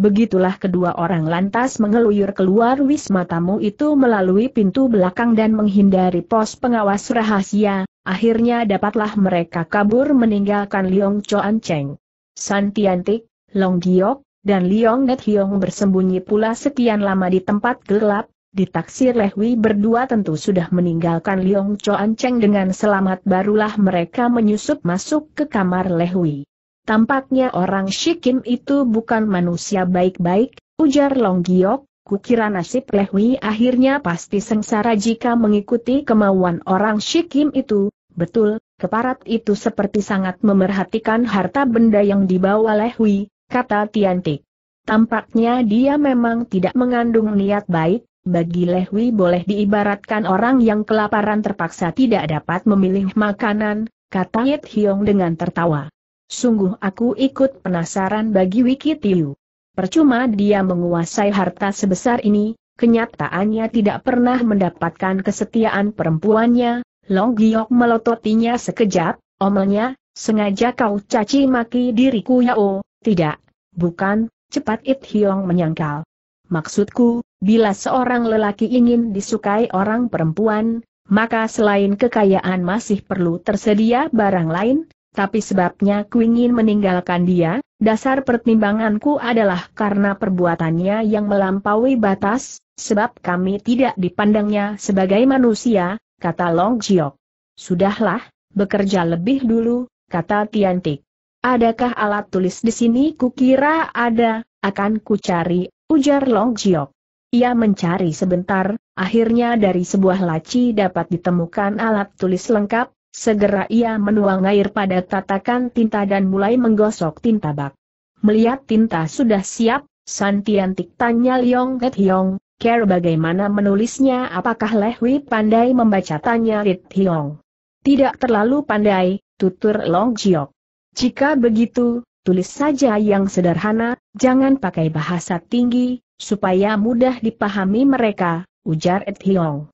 Begitulah kedua orang lantas mengeluyur keluar wisma tamu itu melalui pintu belakang dan menghindari pos pengawas rahasia, akhirnya dapatlah mereka kabur meninggalkan Liong Choan Cheng. San Tiantik, Long Giok, dan Liong Net Hiong bersembunyi pula sekian lama di tempat gelap, ditaksir Lehwi berdua tentu sudah meninggalkan Liong Choan Cheng dengan selamat barulah mereka menyusup masuk ke kamar Lehwi. Tampaknya orang Shikim itu bukan manusia baik-baik, ujar Long Giok, kukira nasib Lehwi akhirnya pasti sengsara jika mengikuti kemauan orang Shikim itu, betul, keparat itu seperti sangat memerhatikan harta benda yang dibawa Lehwi, kata Tiantik. Tampaknya dia memang tidak mengandung niat baik, bagi Lehwi boleh diibaratkan orang yang kelaparan terpaksa tidak dapat memilih makanan, kata Yit Hiong dengan tertawa. Sungguh aku ikut penasaran bagi Wiki Tiu. Percuma dia menguasai harta sebesar ini, kenyataannya tidak pernah mendapatkan kesetiaan perempuannya, Long Giok melototinya sekejap, omelnya, sengaja kau caci maki diriku ya oh, tidak, bukan, cepat It Hiong menyangkal. Maksudku, bila seorang lelaki ingin disukai orang perempuan, maka selain kekayaan masih perlu tersedia barang lain, tapi sebabnya ku ingin meninggalkan dia, dasar pertimbanganku adalah karena perbuatannya yang melampaui batas, sebab kami tidak dipandangnya sebagai manusia, kata Long Jiok. Sudahlah, bekerja lebih dulu, kata Tiantik. Adakah alat tulis di sini kukira ada, akan kucari, ujar Long Jiok. Ia mencari sebentar, akhirnya dari sebuah laci dapat ditemukan alat tulis lengkap, Segera ia menuang air pada tatakan tinta dan mulai menggosok tinta bak. Melihat tinta sudah siap, Santiantik tanya Liong Het Hiong, care bagaimana menulisnya apakah Lehwi pandai membaca tanya Rit Hiong. Tidak terlalu pandai, tutur Long Jiok. Jika begitu, tulis saja yang sederhana, jangan pakai bahasa tinggi, supaya mudah dipahami mereka, ujar Et Hiong.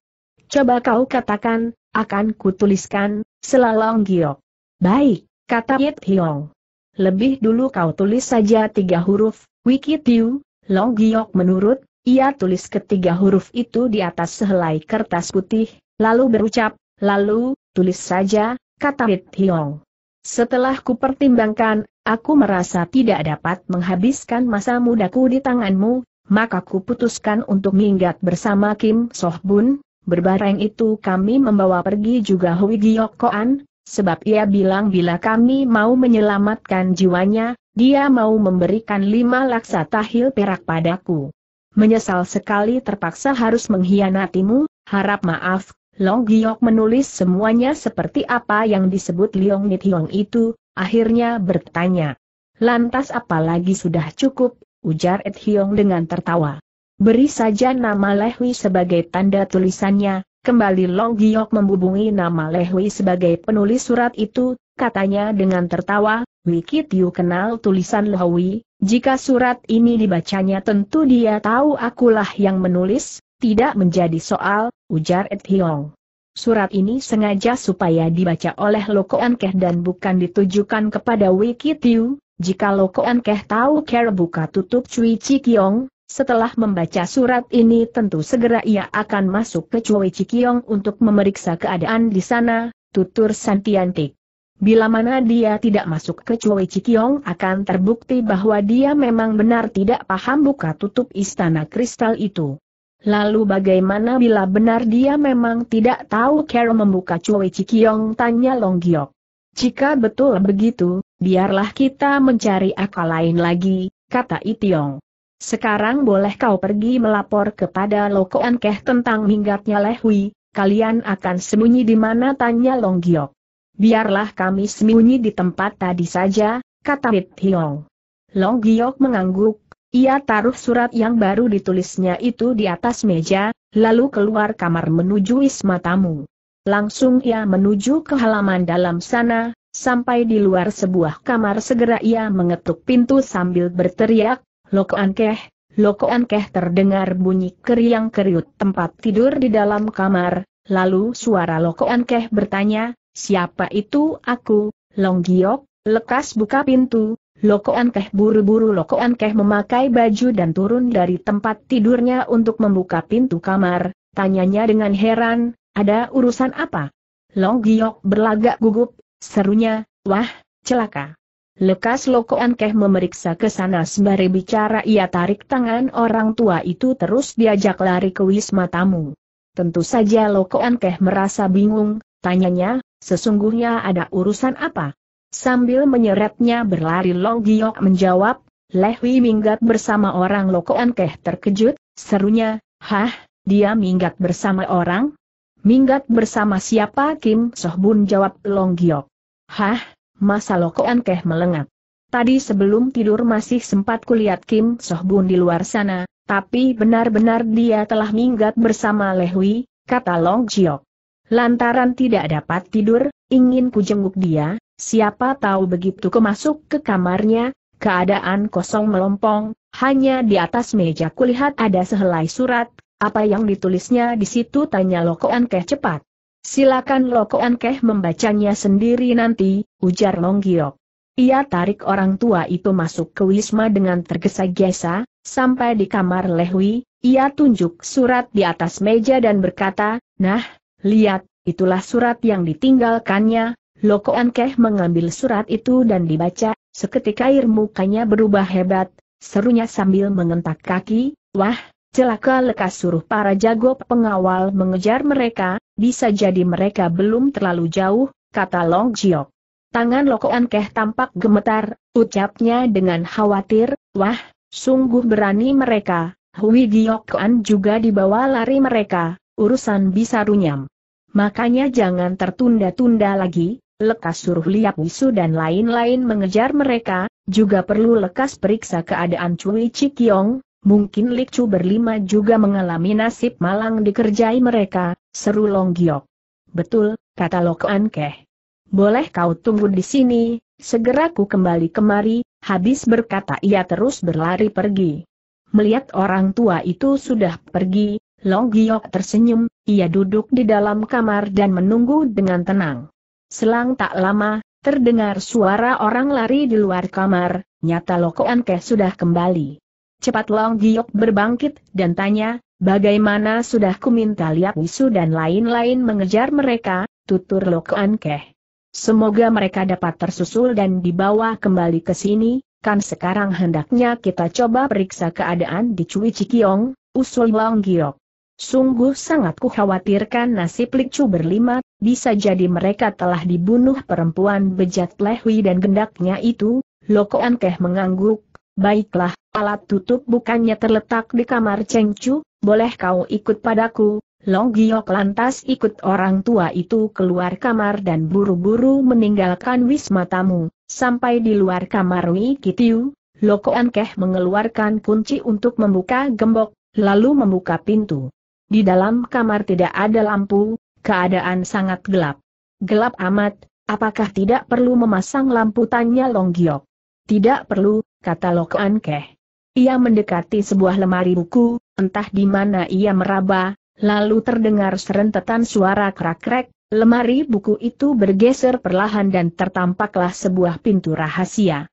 Coba kau katakan, akan kutuliskan, selalong giok. Baik, kata Yit Hiong. Lebih dulu kau tulis saja tiga huruf, Wikitiu, Long Giok menurut, ia tulis ketiga huruf itu di atas sehelai kertas putih, lalu berucap, lalu, tulis saja, kata Yit Hiong. Setelah kupertimbangkan, aku merasa tidak dapat menghabiskan masa mudaku di tanganmu, maka kuputuskan untuk minggat bersama Kim Soh Bun, Berbareng itu kami membawa pergi juga Hui Giyokoan, sebab ia bilang bila kami mau menyelamatkan jiwanya, dia mau memberikan lima laksa tahil perak padaku. Menyesal sekali terpaksa harus mengkhianatimu, harap maaf, Long Giyok menulis semuanya seperti apa yang disebut Liong Nithiong itu, akhirnya bertanya. Lantas apalagi sudah cukup, ujar Ed Hiong dengan tertawa. Beri saja nama Lehwi sebagai tanda tulisannya, kembali Long Giok membubungi nama Lehwi sebagai penulis surat itu, katanya dengan tertawa, Wikit Yu kenal tulisan Lehwi, jika surat ini dibacanya tentu dia tahu akulah yang menulis, tidak menjadi soal, ujar Ed Hiong. Surat ini sengaja supaya dibaca oleh Loko Ankeh dan bukan ditujukan kepada Wikit Yu. Jika Loko Ankeh tahu Ker buka tutup Cui Yong. Setelah membaca surat ini tentu segera ia akan masuk ke Cui Cikiong untuk memeriksa keadaan di sana, tutur Santiantik. Bila mana dia tidak masuk ke Cui Cikiong akan terbukti bahwa dia memang benar tidak paham buka tutup istana kristal itu. Lalu bagaimana bila benar dia memang tidak tahu cara membuka Cui Cikiong tanya Long Giok. Jika betul begitu, biarlah kita mencari akal lain lagi, kata Itiong. Sekarang boleh kau pergi melapor kepada Lokoan Keh tentang minggatnya Lehui, kalian akan sembunyi di mana tanya Long Giok. Biarlah kami sembunyi di tempat tadi saja, kata Mit Hiong. Long Giok mengangguk, ia taruh surat yang baru ditulisnya itu di atas meja, lalu keluar kamar menuju Wisma Tamu. Langsung ia menuju ke halaman dalam sana, sampai di luar sebuah kamar segera ia mengetuk pintu sambil berteriak, Lokoan keh, lokoan keh terdengar bunyi keriang keriut tempat tidur di dalam kamar, lalu suara lokoan keh bertanya, siapa itu aku, Long Giok. lekas buka pintu, lokoan keh buru-buru lokoan keh memakai baju dan turun dari tempat tidurnya untuk membuka pintu kamar, tanyanya dengan heran, ada urusan apa? Long Giok berlagak gugup, serunya, wah, celaka. Lekas Loko Ankeh memeriksa ke sana sembari bicara ia tarik tangan orang tua itu terus diajak lari ke wisma tamu. Tentu saja Loko Ankeh merasa bingung, tanyanya, sesungguhnya ada urusan apa? Sambil menyeretnya berlari Long Giok menjawab, Leh minggat bersama orang Loko Ankeh terkejut, serunya, hah, dia minggat bersama orang? Minggat bersama siapa Kim Soh jawab Long Giok. Hah, masa lokoan keh melengak. Tadi sebelum tidur masih sempat kulihat Kim Soh Bun di luar sana, tapi benar-benar dia telah minggat bersama Lehui, kata Long Jiok. Lantaran tidak dapat tidur, ingin kujenguk dia, siapa tahu begitu kemasuk ke kamarnya, keadaan kosong melompong, hanya di atas meja kulihat ada sehelai surat, apa yang ditulisnya di situ tanya Lokoan Keh cepat. Silakan Loko Ankeh membacanya sendiri nanti, ujar Monggiok. Ia tarik orang tua itu masuk ke Wisma dengan tergesa-gesa, sampai di kamar Lehwi, ia tunjuk surat di atas meja dan berkata, Nah, lihat, itulah surat yang ditinggalkannya. Loko Ankeh mengambil surat itu dan dibaca, seketika air mukanya berubah hebat, serunya sambil mengentak kaki, Wah, Celaka lekas suruh para jago pengawal mengejar mereka, bisa jadi mereka belum terlalu jauh, kata Long Jiok. Tangan Lokoan Keh tampak gemetar, ucapnya dengan khawatir, wah, sungguh berani mereka, Hui Giok juga dibawa lari mereka, urusan bisa runyam. Makanya jangan tertunda-tunda lagi, lekas suruh liap wisu dan lain-lain mengejar mereka, juga perlu lekas periksa keadaan Cui Yong. Mungkin Likcu berlima juga mengalami nasib malang dikerjai mereka, seru Long Giok. Betul, kata An Keh. Boleh kau tunggu di sini, segera ku kembali kemari, habis berkata ia terus berlari pergi. Melihat orang tua itu sudah pergi, Long Giok tersenyum, ia duduk di dalam kamar dan menunggu dengan tenang. Selang tak lama, terdengar suara orang lari di luar kamar, nyata An Keh sudah kembali. Cepat Long Giok berbangkit dan tanya, bagaimana sudah ku minta Liap Wisu dan lain-lain mengejar mereka, tutur Lokoan Keh. Semoga mereka dapat tersusul dan dibawa kembali ke sini, kan sekarang hendaknya kita coba periksa keadaan di Cui Cikiong, usul Long Giok. Sungguh sangat kukhawatirkan nasib Likcu berlima, bisa jadi mereka telah dibunuh perempuan bejat lehwi dan gendaknya itu, Lokoan Keh mengangguk, Baiklah, alat tutup bukannya terletak di kamar Cheng Chu, boleh kau ikut padaku. Long Giok lantas ikut orang tua itu keluar kamar dan buru-buru meninggalkan wisma tamu. Sampai di luar kamar Wei Kitiu, Loko Ankeh mengeluarkan kunci untuk membuka gembok, lalu membuka pintu. Di dalam kamar tidak ada lampu, keadaan sangat gelap. Gelap amat, apakah tidak perlu memasang lampu tanya Long Giok? Tidak perlu, kata Lokankeh. Keh. Ia mendekati sebuah lemari buku, entah di mana ia meraba, lalu terdengar serentetan suara krak-krek, lemari buku itu bergeser perlahan dan tertampaklah sebuah pintu rahasia.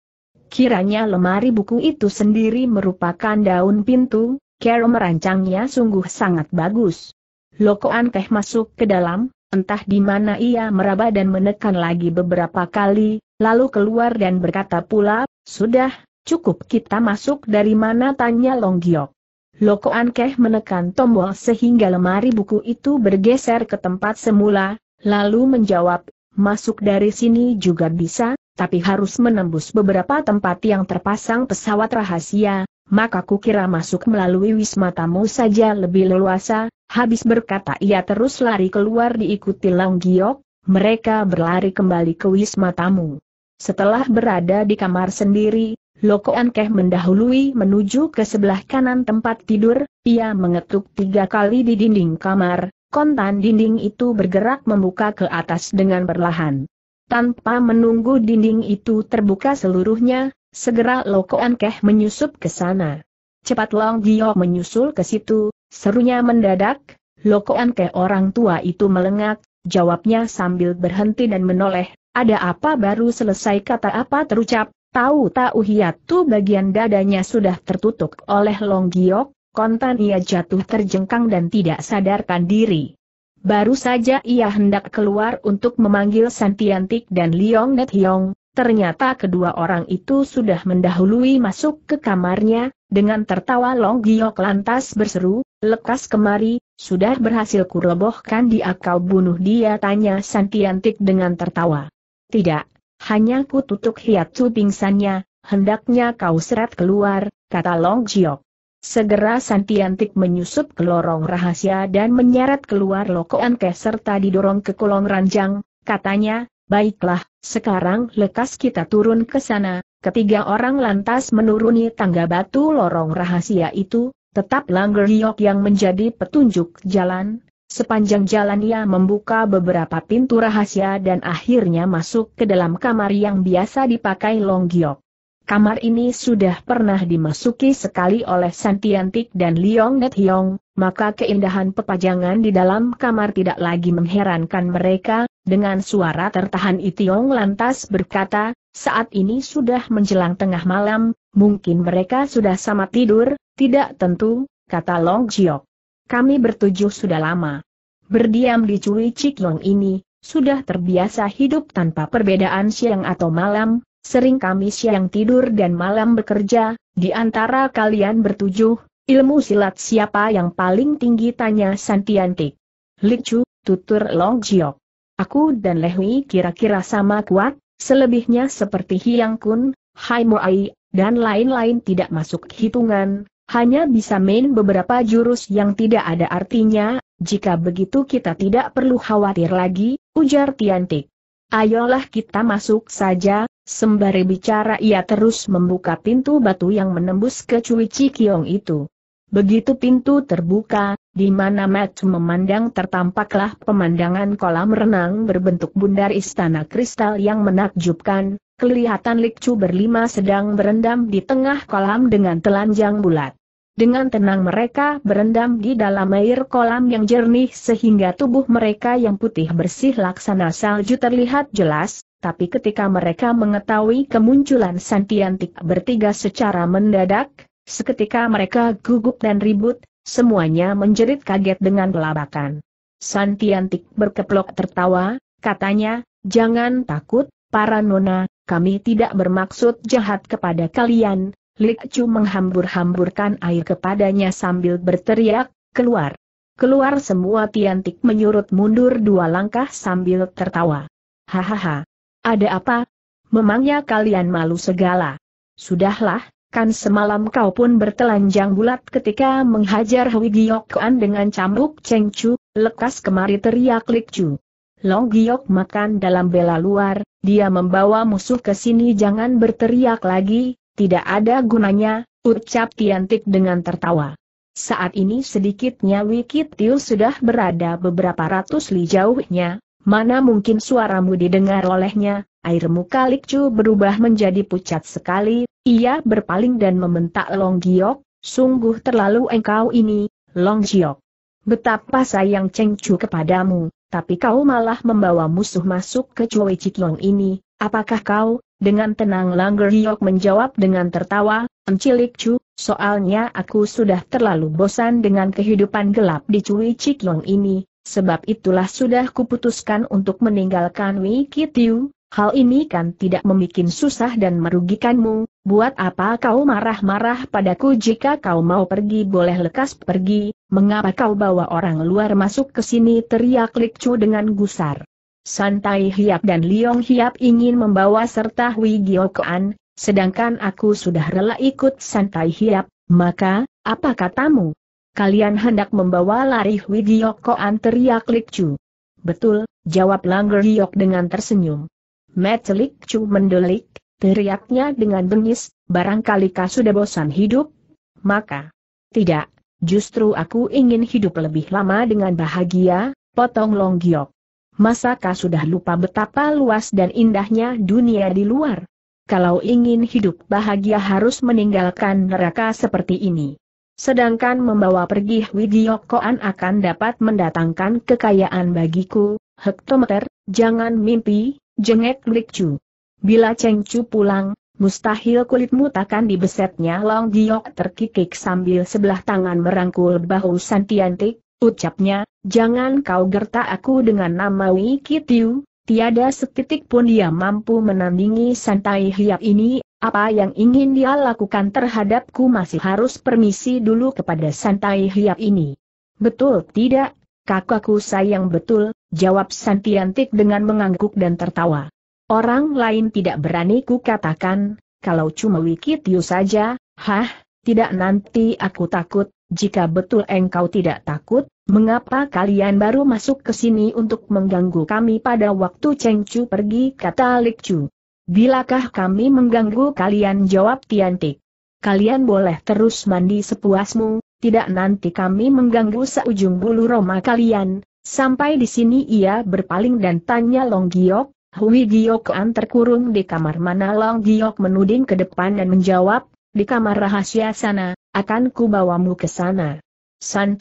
Kiranya lemari buku itu sendiri merupakan daun pintu, Carol merancangnya sungguh sangat bagus. Loko Ankeh masuk ke dalam, entah di mana ia meraba dan menekan lagi beberapa kali, lalu keluar dan berkata pula, Sudah, Cukup kita masuk dari mana tanya Giok. Loko Ankeh menekan tombol sehingga lemari buku itu bergeser ke tempat semula, lalu menjawab, masuk dari sini juga bisa, tapi harus menembus beberapa tempat yang terpasang pesawat rahasia, maka kukira masuk melalui wismatamu saja lebih leluasa, habis berkata ia terus lari keluar diikuti Long Giok, mereka berlari kembali ke wismatamu. Setelah berada di kamar sendiri, Lokoan Keh mendahului menuju ke sebelah kanan tempat tidur, ia mengetuk tiga kali di dinding kamar, kontan dinding itu bergerak membuka ke atas dengan perlahan. Tanpa menunggu dinding itu terbuka seluruhnya, segera Lokoan Keh menyusup ke sana. Cepat Long Gio menyusul ke situ, serunya mendadak, Lokoan Keh orang tua itu melengak, jawabnya sambil berhenti dan menoleh, ada apa baru selesai kata apa terucap, Tahu-tahu hiatu bagian dadanya sudah tertutup oleh Long Giok, kontan ia jatuh terjengkang dan tidak sadarkan diri. Baru saja ia hendak keluar untuk memanggil Santiantik dan Liong Net Hiong, ternyata kedua orang itu sudah mendahului masuk ke kamarnya, dengan tertawa Long Giok lantas berseru, lekas kemari, sudah berhasil kurobohkan dia kau bunuh dia tanya Santiantik dengan tertawa. Tidak, hanya ku tutup hiatsu pingsannya, hendaknya kau seret keluar, kata Long Jiok. Segera Santiantik menyusup ke lorong rahasia dan menyeret keluar Lokoan Ke serta didorong ke kolong ranjang, katanya, baiklah, sekarang lekas kita turun ke sana, ketiga orang lantas menuruni tangga batu lorong rahasia itu, tetap Langer Yok yang menjadi petunjuk jalan, Sepanjang jalan ia membuka beberapa pintu rahasia dan akhirnya masuk ke dalam kamar yang biasa dipakai Long Giok. Kamar ini sudah pernah dimasuki sekali oleh Santiantik dan Liong Net Hiong, maka keindahan pepajangan di dalam kamar tidak lagi mengherankan mereka, dengan suara tertahan Itiong lantas berkata, saat ini sudah menjelang tengah malam, mungkin mereka sudah sama tidur, tidak tentu, kata Long Giok kami bertujuh sudah lama. Berdiam di Cui Cikyong ini, sudah terbiasa hidup tanpa perbedaan siang atau malam, sering kami siang tidur dan malam bekerja, di antara kalian bertujuh, ilmu silat siapa yang paling tinggi tanya Santiantik. Licu, tutur Long Jiok. Aku dan Lehui kira-kira sama kuat, selebihnya seperti Hiang Kun, Hai Moai, dan lain-lain tidak masuk hitungan, hanya bisa main beberapa jurus yang tidak ada artinya, jika begitu kita tidak perlu khawatir lagi, ujar Tiantik. Ayolah kita masuk saja, sembari bicara ia terus membuka pintu batu yang menembus ke Cui Cikiong itu. Begitu pintu terbuka, di mana Matt memandang tertampaklah pemandangan kolam renang berbentuk bundar istana kristal yang menakjubkan, kelihatan Likcu berlima sedang berendam di tengah kolam dengan telanjang bulat. Dengan tenang mereka berendam di dalam air kolam yang jernih sehingga tubuh mereka yang putih bersih laksana salju terlihat jelas, tapi ketika mereka mengetahui kemunculan Santiantik bertiga secara mendadak, seketika mereka gugup dan ribut, Semuanya menjerit kaget dengan kelabakan. Santiantik berkeplok tertawa, katanya, jangan takut, para nona, kami tidak bermaksud jahat kepada kalian. Lik Chu menghambur-hamburkan air kepadanya sambil berteriak, keluar. Keluar semua Tiantik menyurut mundur dua langkah sambil tertawa. Hahaha. Ada apa? Memangnya kalian malu segala? Sudahlah, Kan semalam kau pun bertelanjang bulat ketika menghajar Hui giyok Kuan dengan cambuk Cheng Chu, lekas kemari teriak Lik Chu. Long Giyok makan dalam bela luar, dia membawa musuh ke sini jangan berteriak lagi, tidak ada gunanya, ucap Tiantik dengan tertawa. Saat ini sedikitnya Wikitiu sudah berada beberapa ratus li jauhnya, mana mungkin suaramu didengar olehnya, air muka Lik Chu berubah menjadi pucat sekali, ia berpaling dan membentak Long Giok, sungguh terlalu engkau ini, Long Giok. Betapa sayang Cheng Chu kepadamu, tapi kau malah membawa musuh masuk ke Cui Long ini, apakah kau, dengan tenang Long Giok menjawab dengan tertawa, Encilik Chu, soalnya aku sudah terlalu bosan dengan kehidupan gelap di Cui Long ini, sebab itulah sudah kuputuskan untuk meninggalkan Wiki Tiu, Hal ini kan tidak membuat susah dan merugikanmu, Buat apa kau marah-marah padaku jika kau mau pergi boleh lekas pergi, mengapa kau bawa orang luar masuk ke sini teriak Lik Chu dengan gusar. Santai Hiap dan Liong Hiap ingin membawa serta Hui Giokoan, sedangkan aku sudah rela ikut Santai Hiap, maka, apa katamu? Kalian hendak membawa lari Hui Giokoan teriak Lik Chu. Betul, jawab Langger Giok dengan tersenyum. Metelik Chu mendelik, Teriaknya dengan bengis, barangkali kau sudah bosan hidup? Maka, tidak, justru aku ingin hidup lebih lama dengan bahagia, potong Long Giok. Masakah sudah lupa betapa luas dan indahnya dunia di luar? Kalau ingin hidup bahagia harus meninggalkan neraka seperti ini. Sedangkan membawa pergi Widiokoan akan dapat mendatangkan kekayaan bagiku, hektometer, jangan mimpi, jengek Likcu. Bila Cheng Chu pulang, mustahil kulitmu takkan dibesetnya Long Giok terkikik sambil sebelah tangan merangkul bahu Santiantik, ucapnya, jangan kau gerta aku dengan nama Wiki Tiu, tiada setitik pun dia mampu menandingi santai hiap ini, apa yang ingin dia lakukan terhadapku masih harus permisi dulu kepada santai hiap ini. Betul tidak, kakakku sayang betul, jawab Santiantik dengan mengangguk dan tertawa. Orang lain tidak berani ku katakan, kalau cuma Wikitio saja, hah, tidak nanti aku takut, jika betul engkau tidak takut, mengapa kalian baru masuk ke sini untuk mengganggu kami pada waktu Cheng Chu pergi kata Lik Chu. Bilakah kami mengganggu kalian jawab Tiantik. Kalian boleh terus mandi sepuasmu, tidak nanti kami mengganggu seujung bulu roma kalian, Sampai di sini ia berpaling dan tanya Long Giok, Hui Giok Giokoan terkurung di kamar mana Long Giok menuding ke depan dan menjawab, di kamar rahasia sana, akan ku bawamu ke sana. San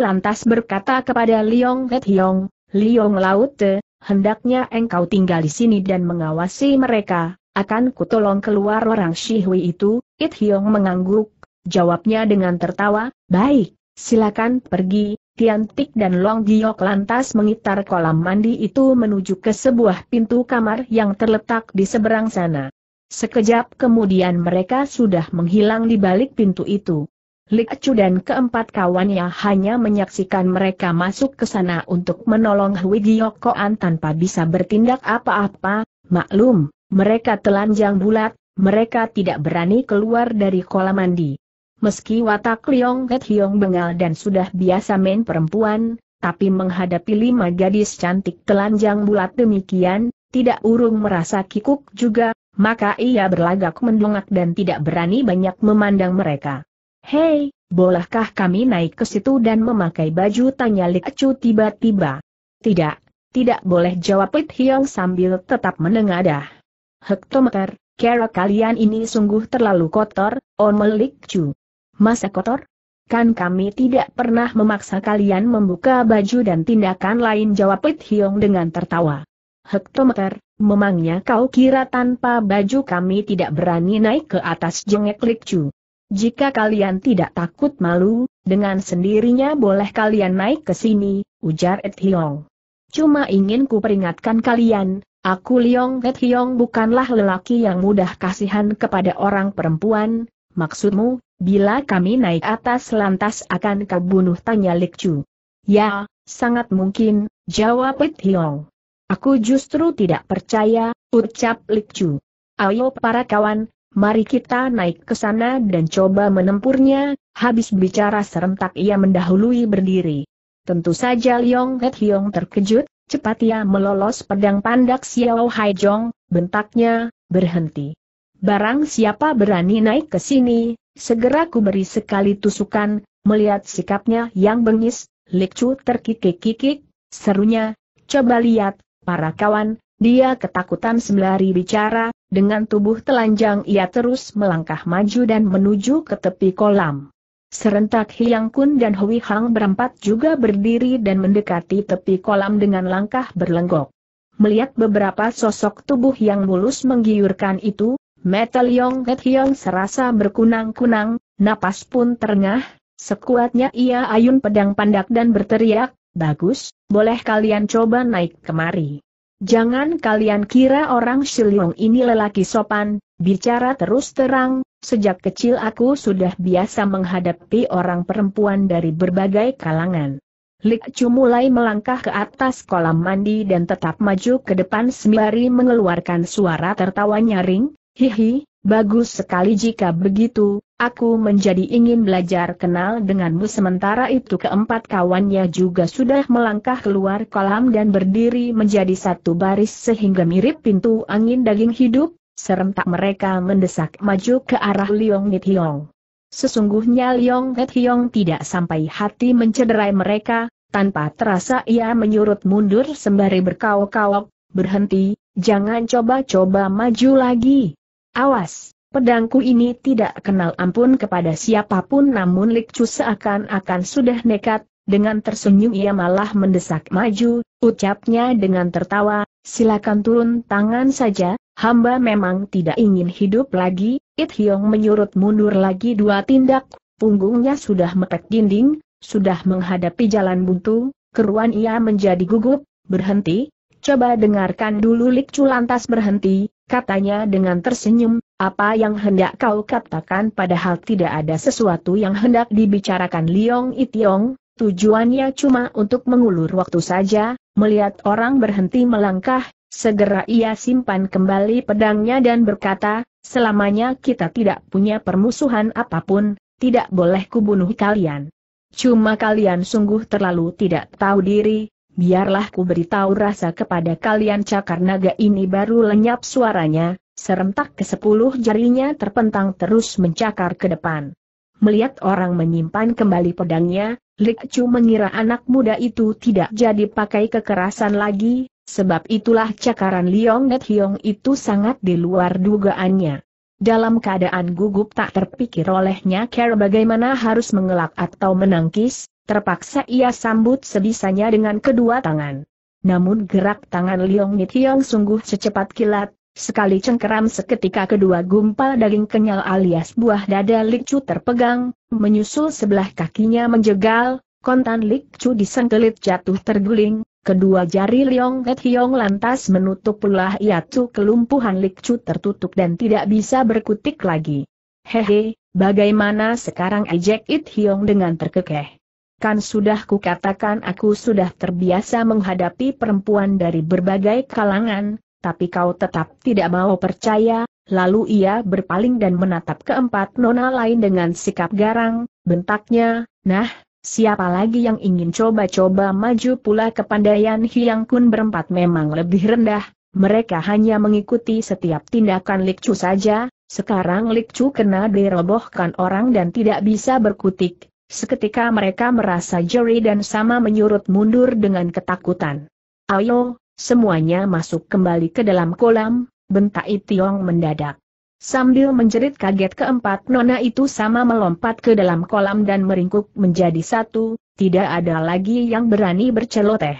lantas berkata kepada Liong Het Hiong, Liong te, hendaknya engkau tinggal di sini dan mengawasi mereka, akan ku tolong keluar orang Shihui itu, It Hiong mengangguk, jawabnya dengan tertawa, baik, silakan pergi, Tiantik dan Long Giok lantas mengitar kolam mandi itu menuju ke sebuah pintu kamar yang terletak di seberang sana. Sekejap kemudian mereka sudah menghilang di balik pintu itu. Lik Chu dan keempat kawannya hanya menyaksikan mereka masuk ke sana untuk menolong Hui Giok Koan tanpa bisa bertindak apa-apa, maklum, mereka telanjang bulat, mereka tidak berani keluar dari kolam mandi. Meski watak Liong Het Hiong bengal dan sudah biasa main perempuan, tapi menghadapi lima gadis cantik telanjang bulat demikian, tidak urung merasa kikuk juga, maka ia berlagak mendongak dan tidak berani banyak memandang mereka. Hei, bolehkah kami naik ke situ dan memakai baju tanya Lik Acu tiba-tiba? Tidak, tidak boleh jawab Lik Hiong sambil tetap menengadah. Hektometer, kera kalian ini sungguh terlalu kotor, Omel Lik Chu. Masa kotor? Kan kami tidak pernah memaksa kalian membuka baju dan tindakan lain jawab Pit Hiong dengan tertawa. Hektometer, memangnya kau kira tanpa baju kami tidak berani naik ke atas jengek Likcu. Jika kalian tidak takut malu, dengan sendirinya boleh kalian naik ke sini, ujar Ed Hiong. Cuma ingin ku peringatkan kalian, aku Liong Ed Hiong bukanlah lelaki yang mudah kasihan kepada orang perempuan, maksudmu, Bila kami naik atas lantas akan kau bunuh tanya Chu. Ya, sangat mungkin, jawab Hiong. Aku justru tidak percaya, ucap Chu. Ayo para kawan, mari kita naik ke sana dan coba menempurnya, habis bicara serentak ia mendahului berdiri. Tentu saja Liong Het Hiong terkejut, cepat ia melolos pedang pandak Xiao Hai Jong, bentaknya, berhenti. Barang siapa berani naik ke sini, segera ku beri sekali tusukan, melihat sikapnya yang bengis, Likcu terkikik-kikik, serunya, coba lihat, para kawan, dia ketakutan sembari bicara, dengan tubuh telanjang ia terus melangkah maju dan menuju ke tepi kolam. Serentak Hiang Kun dan Hui Hang berempat juga berdiri dan mendekati tepi kolam dengan langkah berlenggok. Melihat beberapa sosok tubuh yang mulus menggiurkan itu, Metal Yong Het Hiong serasa berkunang-kunang, napas pun terengah, sekuatnya ia ayun pedang pandak dan berteriak, Bagus, boleh kalian coba naik kemari. Jangan kalian kira orang Shiliong ini lelaki sopan, bicara terus terang, sejak kecil aku sudah biasa menghadapi orang perempuan dari berbagai kalangan. Lik Chu mulai melangkah ke atas kolam mandi dan tetap maju ke depan sembari mengeluarkan suara tertawa nyaring, Hihi, bagus sekali jika begitu, aku menjadi ingin belajar kenal denganmu sementara itu keempat kawannya juga sudah melangkah keluar kolam dan berdiri menjadi satu baris sehingga mirip pintu angin daging hidup, serentak mereka mendesak maju ke arah Liong Hiong. Sesungguhnya Liong Hiong tidak sampai hati mencederai mereka, tanpa terasa ia menyurut mundur sembari berkau-kau, berhenti, jangan coba-coba maju lagi. Awas, pedangku ini tidak kenal ampun kepada siapapun namun Likcu seakan-akan sudah nekat, dengan tersenyum ia malah mendesak maju, ucapnya dengan tertawa, silakan turun tangan saja, hamba memang tidak ingin hidup lagi, It Hyong menyurut mundur lagi dua tindak, punggungnya sudah mepet dinding, sudah menghadapi jalan buntu, keruan ia menjadi gugup, berhenti, coba dengarkan dulu Likcu lantas berhenti, katanya dengan tersenyum, apa yang hendak kau katakan padahal tidak ada sesuatu yang hendak dibicarakan Liong Itiong, tujuannya cuma untuk mengulur waktu saja, melihat orang berhenti melangkah, segera ia simpan kembali pedangnya dan berkata, selamanya kita tidak punya permusuhan apapun, tidak boleh kubunuh kalian. Cuma kalian sungguh terlalu tidak tahu diri, biarlah ku beritahu rasa kepada kalian cakar naga ini baru lenyap suaranya, serentak ke sepuluh jarinya terpentang terus mencakar ke depan. Melihat orang menyimpan kembali pedangnya, Lik Chu mengira anak muda itu tidak jadi pakai kekerasan lagi, sebab itulah cakaran Liong Net Hiong itu sangat di luar dugaannya. Dalam keadaan gugup tak terpikir olehnya care bagaimana harus mengelak atau menangkis, Terpaksa ia sambut sebisanya dengan kedua tangan. Namun gerak tangan Liong Nitiong sungguh secepat kilat, sekali cengkeram seketika kedua gumpal daging kenyal alias buah dada Likcu terpegang, menyusul sebelah kakinya menjegal, kontan Likcu disentelit jatuh terguling, kedua jari Liong Nitiong lantas menutup pula iatu kelumpuhan Likcu tertutup dan tidak bisa berkutik lagi. Hehe, bagaimana sekarang ejek It Hiong dengan terkekeh? Kan sudah kukatakan aku sudah terbiasa menghadapi perempuan dari berbagai kalangan, tapi kau tetap tidak mau percaya, lalu ia berpaling dan menatap keempat nona lain dengan sikap garang, bentaknya, nah, siapa lagi yang ingin coba-coba maju pula kepandaian Hiang Kun berempat memang lebih rendah, mereka hanya mengikuti setiap tindakan Likcu saja, sekarang Likcu kena dirobohkan orang dan tidak bisa berkutik, Seketika mereka merasa jeri dan sama menyurut mundur dengan ketakutan. Ayo, semuanya masuk kembali ke dalam kolam, bentak Itiong mendadak. Sambil menjerit kaget keempat nona itu sama melompat ke dalam kolam dan meringkuk menjadi satu, tidak ada lagi yang berani berceloteh.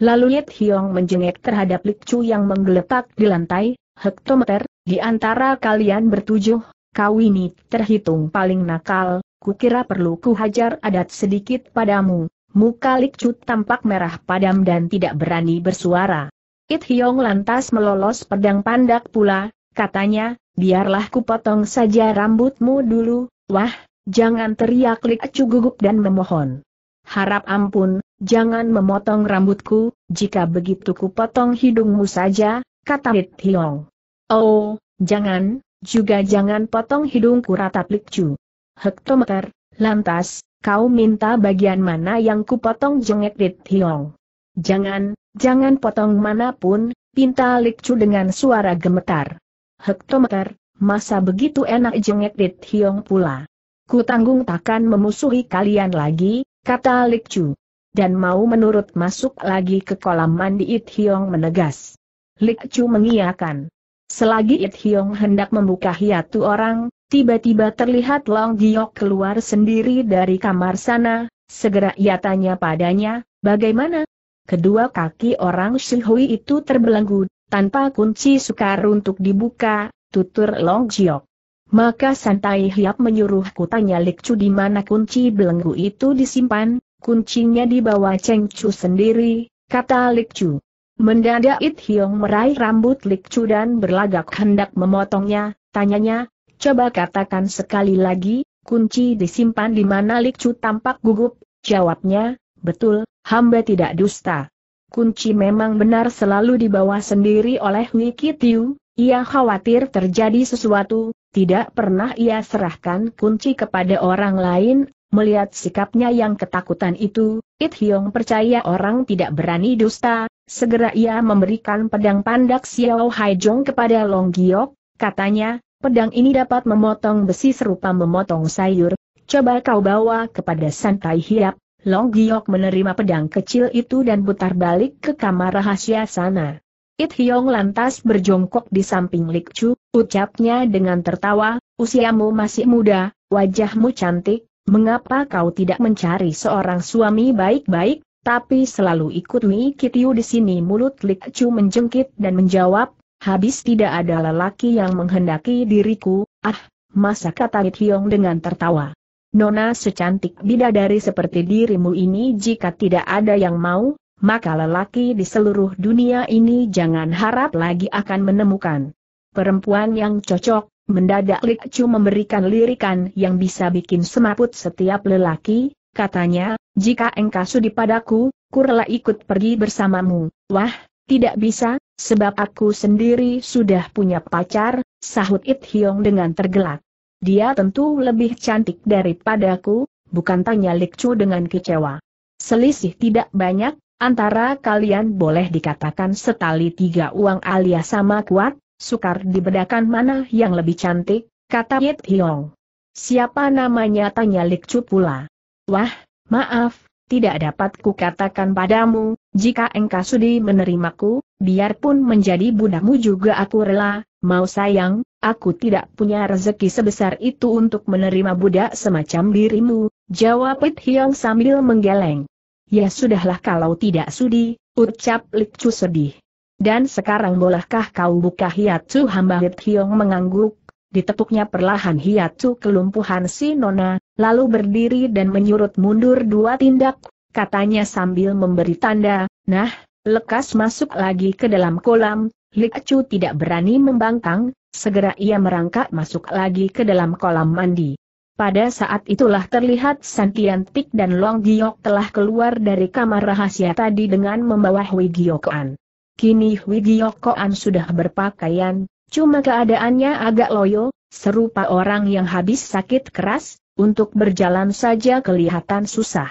Lalu Yit Hiong menjengek terhadap Likcu yang menggeletak di lantai, hektometer, di antara kalian bertujuh, kau ini terhitung paling nakal, Kukira perlu ku hajar adat sedikit padamu. Muka Likcut tampak merah padam dan tidak berani bersuara. It Hiong lantas melolos pedang pandak pula, katanya, biarlah ku potong saja rambutmu dulu, wah, jangan teriak Likcu gugup dan memohon. Harap ampun, jangan memotong rambutku, jika begitu ku potong hidungmu saja, kata It Hiong. Oh, jangan, juga jangan potong hidungku rata Likcu hektometer, lantas, kau minta bagian mana yang kupotong jengek Dit Hiong. Jangan, jangan potong manapun, pinta Likcu dengan suara gemetar. Hektometer, masa begitu enak jengek Dit Hiong pula. Ku tanggung takkan memusuhi kalian lagi, kata Likcu. Dan mau menurut masuk lagi ke kolam mandi It Hiong menegas. Lik Chu mengiakan. Selagi It Hiong hendak membuka hiatu orang, Tiba-tiba terlihat Long Giok keluar sendiri dari kamar sana, segera ia tanya padanya, bagaimana? Kedua kaki orang Shihui itu terbelenggu, tanpa kunci sukar untuk dibuka, tutur Long Giok. Maka Santai Hiap menyuruh kutanya Likcu di mana kunci belenggu itu disimpan, kuncinya dibawa Cheng Chu sendiri, kata Likcu. Mendadak It Hiong meraih rambut Likcu dan berlagak hendak memotongnya, tanyanya, Coba katakan sekali lagi, kunci disimpan di mana Likcu tampak gugup, jawabnya, betul, hamba tidak dusta. Kunci memang benar selalu dibawa sendiri oleh Wikitiu, ia khawatir terjadi sesuatu, tidak pernah ia serahkan kunci kepada orang lain, melihat sikapnya yang ketakutan itu, It Hyong percaya orang tidak berani dusta, segera ia memberikan pedang pandak Xiao Haijong kepada Long Giok, katanya, Pedang ini dapat memotong besi serupa memotong sayur, coba kau bawa kepada Santai Hiap, Long Giok menerima pedang kecil itu dan putar balik ke kamar rahasia sana. It Hyong lantas berjongkok di samping Lik Chu, ucapnya dengan tertawa, usiamu masih muda, wajahmu cantik, mengapa kau tidak mencari seorang suami baik-baik, tapi selalu ikut Mi Kityu di sini mulut Lik Chu menjengkit dan menjawab, habis tidak ada lelaki yang menghendaki diriku, ah, masa kata Hiong dengan tertawa. Nona secantik bidadari seperti dirimu ini jika tidak ada yang mau, maka lelaki di seluruh dunia ini jangan harap lagi akan menemukan perempuan yang cocok, mendadak Lik Chu memberikan lirikan yang bisa bikin semaput setiap lelaki, katanya, jika engkau sudi padaku, kurla ikut pergi bersamamu, wah, tidak bisa, sebab aku sendiri sudah punya pacar, sahut It Hiong dengan tergelak. Dia tentu lebih cantik daripadaku, bukan tanya Chu dengan kecewa. Selisih tidak banyak, antara kalian boleh dikatakan setali tiga uang alias sama kuat, sukar dibedakan mana yang lebih cantik, kata It Hiong. Siapa namanya tanya Chu pula. Wah, maaf, tidak dapat kukatakan padamu, jika engkau sudi menerimaku, biarpun menjadi budakmu juga aku rela, mau sayang, aku tidak punya rezeki sebesar itu untuk menerima budak semacam dirimu, jawab It Hiong sambil menggeleng. Ya sudahlah kalau tidak sudi, ucap Lik Chu sedih. Dan sekarang bolehkah kau buka hiatsu hamba It Hiong mengangguk, ditepuknya perlahan hiatu kelumpuhan si Nona, lalu berdiri dan menyurut mundur dua tindak, katanya sambil memberi tanda, nah, lekas masuk lagi ke dalam kolam, Likacu tidak berani membangkang, segera ia merangkak masuk lagi ke dalam kolam mandi. Pada saat itulah terlihat Santian Tik dan Long Giok telah keluar dari kamar rahasia tadi dengan membawa Hui Giokoan. Kini Hui Giokoan sudah berpakaian, Cuma keadaannya agak loyo, serupa orang yang habis sakit keras, untuk berjalan saja kelihatan susah.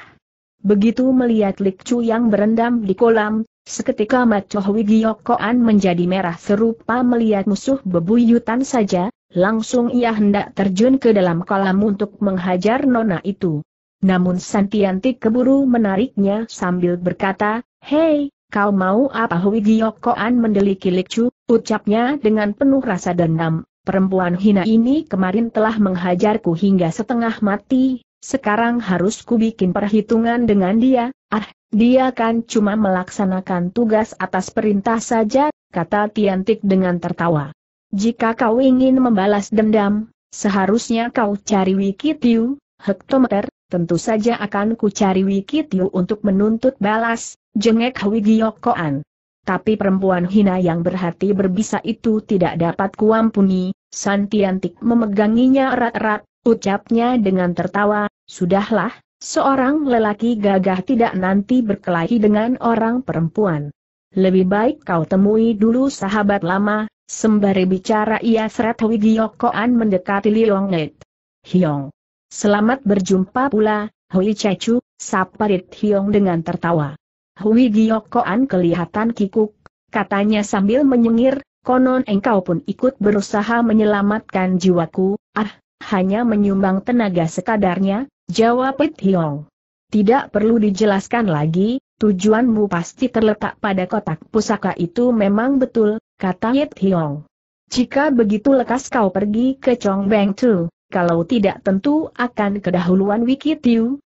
Begitu melihat Lik yang berendam di kolam, seketika Macoh Wigiokoan menjadi merah serupa melihat musuh bebuyutan saja, langsung ia hendak terjun ke dalam kolam untuk menghajar nona itu. Namun Santianti keburu menariknya sambil berkata, Hei, Kau mau apa Hui Giokoan mendeliki Likcu, ucapnya dengan penuh rasa dendam. Perempuan hina ini kemarin telah menghajarku hingga setengah mati, sekarang harus kubikin perhitungan dengan dia, ah, dia kan cuma melaksanakan tugas atas perintah saja, kata Tiantik dengan tertawa. Jika kau ingin membalas dendam, seharusnya kau cari Wikitiu, hektometer, tentu saja akan ku cari Wikityu untuk menuntut balas, jengek Wigiokoan. Tapi perempuan hina yang berhati berbisa itu tidak dapat kuampuni, Santiantik memeganginya erat-erat, ucapnya dengan tertawa, sudahlah, seorang lelaki gagah tidak nanti berkelahi dengan orang perempuan. Lebih baik kau temui dulu sahabat lama, sembari bicara ia seret Wigiokoan mendekati Liongnet. Hiong. Selamat berjumpa pula, Hui Cecu, sapa Rit Hiong dengan tertawa. Hui Giyokoan kelihatan kikuk, katanya sambil menyengir, konon engkau pun ikut berusaha menyelamatkan jiwaku, ah, hanya menyumbang tenaga sekadarnya, jawab Rit Hiong. Tidak perlu dijelaskan lagi, tujuanmu pasti terletak pada kotak pusaka itu memang betul, kata Hiong. Jika begitu lekas kau pergi ke Chongbang Beng Tu, kalau tidak tentu akan kedahuluan Wiki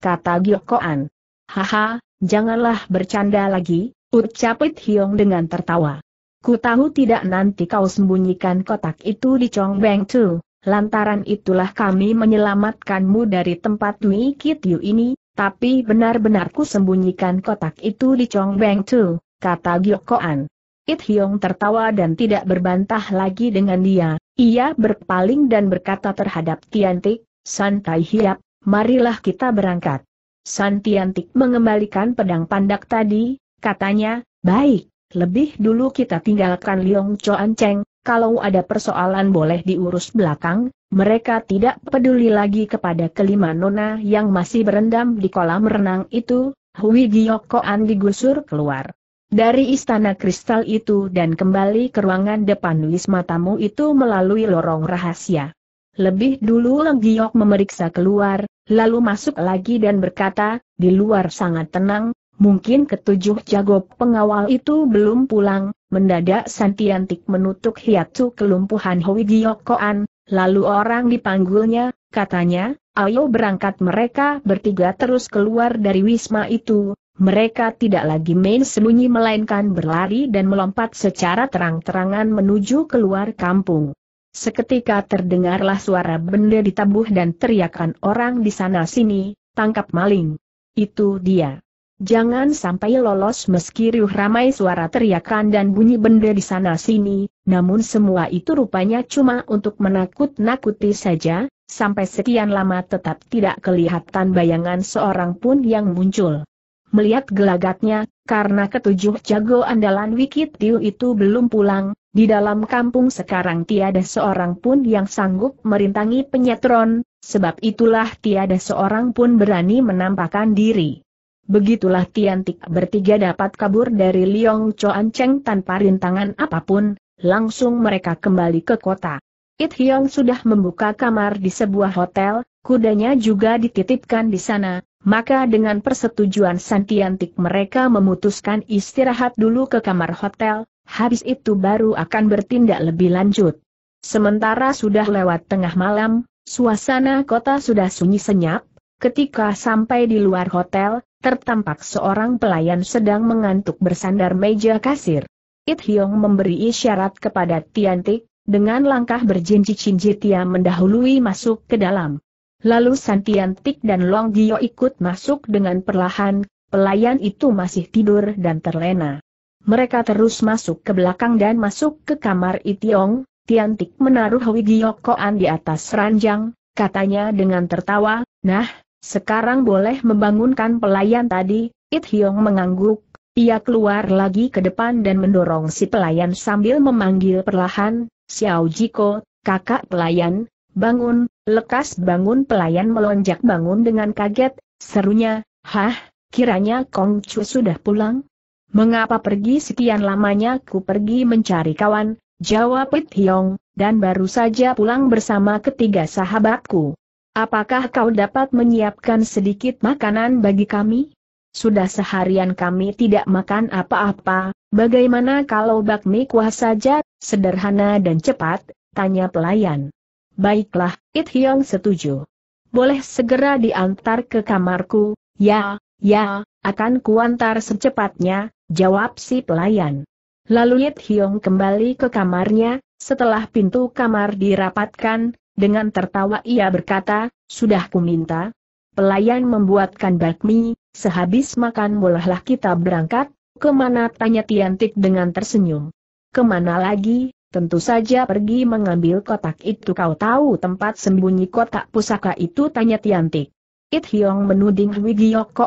kata Gyokoan. Haha, janganlah bercanda lagi, ucap It Hiong dengan tertawa. Ku tahu tidak nanti kau sembunyikan kotak itu di Beng Tu, lantaran itulah kami menyelamatkanmu dari tempat Wiki ini, tapi benar-benar ku sembunyikan kotak itu di Beng Tu, kata Gyokoan. It Hyong tertawa dan tidak berbantah lagi dengan dia. Ia berpaling dan berkata terhadap Tiantik, San Tai Hiap, marilah kita berangkat. San Tiantik mengembalikan pedang pandak tadi, katanya, baik, lebih dulu kita tinggalkan Liong Choan Cheng, kalau ada persoalan boleh diurus belakang, mereka tidak peduli lagi kepada kelima nona yang masih berendam di kolam renang itu, Hui Giokoan digusur keluar. Dari istana kristal itu dan kembali ke ruangan depan wisma tamu itu melalui lorong rahasia. Lebih dulu Leng Giok memeriksa keluar, lalu masuk lagi dan berkata, di luar sangat tenang, mungkin ketujuh jago pengawal itu belum pulang, mendadak Santiantik menutup hiatu kelumpuhan Hoi Giok Koan, lalu orang dipanggulnya, katanya, ayo berangkat mereka bertiga terus keluar dari wisma itu, mereka tidak lagi main sembunyi melainkan berlari dan melompat secara terang-terangan menuju keluar kampung. Seketika terdengarlah suara benda ditabuh dan teriakan orang di sana-sini, tangkap maling. Itu dia. Jangan sampai lolos meski riuh ramai suara teriakan dan bunyi benda di sana-sini, namun semua itu rupanya cuma untuk menakut-nakuti saja, sampai sekian lama tetap tidak kelihatan bayangan seorang pun yang muncul melihat gelagatnya, karena ketujuh jago andalan Wikit Tiu itu belum pulang, di dalam kampung sekarang tiada seorang pun yang sanggup merintangi penyetron, sebab itulah tiada seorang pun berani menampakkan diri. Begitulah Tiantik bertiga dapat kabur dari Liong Choan Cheng tanpa rintangan apapun, langsung mereka kembali ke kota. It Hyong sudah membuka kamar di sebuah hotel, kudanya juga dititipkan di sana, maka dengan persetujuan Santiantik mereka memutuskan istirahat dulu ke kamar hotel, habis itu baru akan bertindak lebih lanjut. Sementara sudah lewat tengah malam, suasana kota sudah sunyi senyap, ketika sampai di luar hotel, tertampak seorang pelayan sedang mengantuk bersandar meja kasir. It Hyong memberi isyarat kepada Tiantik, dengan langkah berjinjit-jinjit Tia mendahului masuk ke dalam. Lalu Santiantik dan Long Gio ikut masuk dengan perlahan, pelayan itu masih tidur dan terlena. Mereka terus masuk ke belakang dan masuk ke kamar Itiong, Tiantik menaruh Hui Gio Koan di atas ranjang, katanya dengan tertawa, nah, sekarang boleh membangunkan pelayan tadi, Itiong mengangguk, ia keluar lagi ke depan dan mendorong si pelayan sambil memanggil perlahan, Xiao Jiko, kakak pelayan, bangun, lekas bangun pelayan melonjak bangun dengan kaget, serunya, hah, kiranya Kong Chu sudah pulang? Mengapa pergi sekian lamanya ku pergi mencari kawan, jawab Pit Hiong, dan baru saja pulang bersama ketiga sahabatku. Apakah kau dapat menyiapkan sedikit makanan bagi kami? Sudah seharian kami tidak makan apa-apa, bagaimana kalau bakmi kuah saja, sederhana dan cepat, tanya pelayan. Baiklah, It Hyong setuju. Boleh segera diantar ke kamarku, ya, ya, akan kuantar secepatnya, jawab si pelayan. Lalu It Hyong kembali ke kamarnya, setelah pintu kamar dirapatkan, dengan tertawa ia berkata, sudah kuminta. Pelayan membuatkan bakmi, sehabis makan bolehlah kita berangkat, kemana tanya Tiantik dengan tersenyum. Kemana lagi, Tentu saja pergi mengambil kotak itu kau tahu tempat sembunyi kotak pusaka itu tanya Tiantik. It Hiong menuding Hui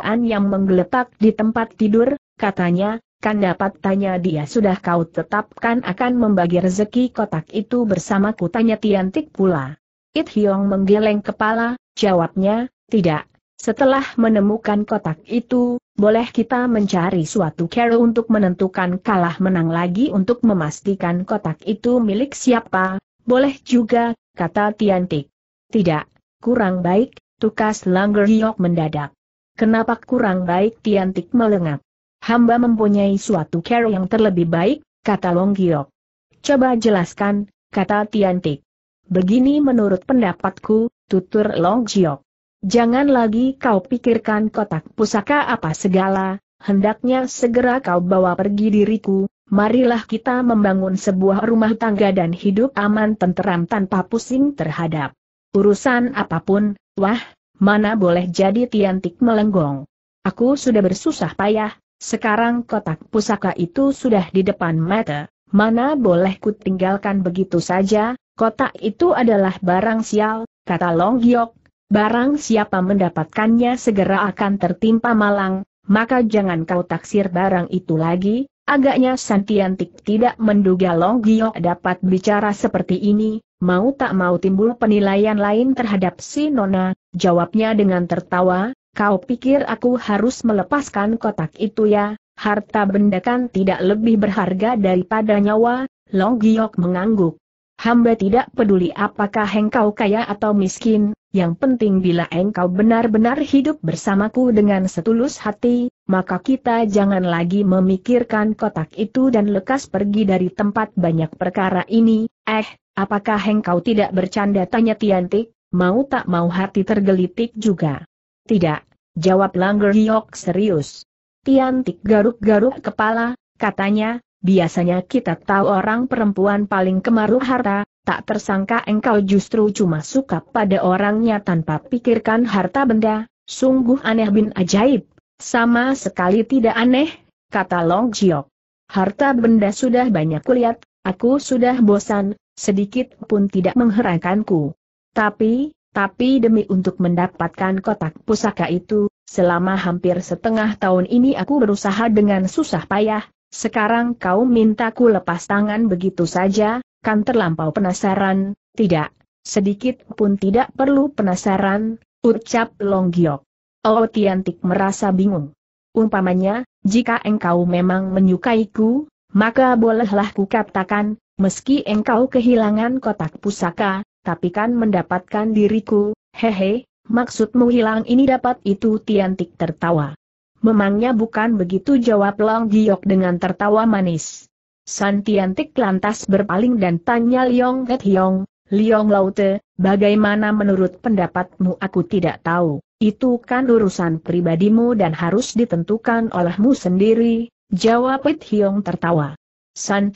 An yang menggeletak di tempat tidur, katanya, kan dapat tanya dia sudah kau tetapkan akan membagi rezeki kotak itu bersamaku tanya Tiantik pula. It Hiong menggeleng kepala, jawabnya, tidak, setelah menemukan kotak itu, boleh kita mencari suatu cara untuk menentukan kalah menang lagi untuk memastikan kotak itu milik siapa, boleh juga, kata Tiantik. Tidak, kurang baik, tukas Langgeryok mendadak. Kenapa kurang baik Tiantik melengak? Hamba mempunyai suatu cara yang terlebih baik, kata Long Giok. Coba jelaskan, kata Tiantik. Begini menurut pendapatku, tutur Long Giok. Jangan lagi kau pikirkan kotak pusaka apa segala, hendaknya segera kau bawa pergi diriku, marilah kita membangun sebuah rumah tangga dan hidup aman tenteram tanpa pusing terhadap urusan apapun, wah, mana boleh jadi tiantik melenggong. Aku sudah bersusah payah, sekarang kotak pusaka itu sudah di depan mata, mana boleh ku tinggalkan begitu saja, kotak itu adalah barang sial, kata Long Giok, Barang siapa mendapatkannya segera akan tertimpa malang, maka jangan kau taksir barang itu lagi, agaknya Santiantik tidak menduga Long Gio dapat bicara seperti ini, mau tak mau timbul penilaian lain terhadap si Nona, jawabnya dengan tertawa, kau pikir aku harus melepaskan kotak itu ya, harta benda kan tidak lebih berharga daripada nyawa, Long Giok mengangguk. Hamba tidak peduli apakah engkau kaya atau miskin, yang penting bila engkau benar-benar hidup bersamaku dengan setulus hati, maka kita jangan lagi memikirkan kotak itu dan lekas pergi dari tempat banyak perkara ini. Eh, apakah engkau tidak bercanda tanya Tiantik, mau tak mau hati tergelitik juga? Tidak, jawab Langer Yok serius. Tiantik garuk-garuk kepala, katanya, Biasanya kita tahu orang perempuan paling kemaruh harta, tak tersangka engkau justru cuma suka pada orangnya tanpa pikirkan harta benda, sungguh aneh bin ajaib. Sama sekali tidak aneh, kata Long Jiok. Harta benda sudah banyak kulihat, aku sudah bosan, sedikit pun tidak mengherankanku. Tapi, tapi demi untuk mendapatkan kotak pusaka itu, selama hampir setengah tahun ini aku berusaha dengan susah payah, sekarang kau minta ku lepas tangan begitu saja, kan terlampau penasaran, tidak, sedikit pun tidak perlu penasaran, ucap Giok. Oh Tiantik merasa bingung. Umpamanya, jika engkau memang menyukaiku, maka bolehlah ku katakan, meski engkau kehilangan kotak pusaka, tapi kan mendapatkan diriku, hehe, maksudmu hilang ini dapat itu Tiantik tertawa. Memangnya bukan begitu jawab Long Giok dengan tertawa manis. San lantas berpaling dan tanya Liong Het Hiong, Liong Laute, bagaimana menurut pendapatmu aku tidak tahu, itu kan urusan pribadimu dan harus ditentukan olehmu sendiri, jawab Het Hiong tertawa. San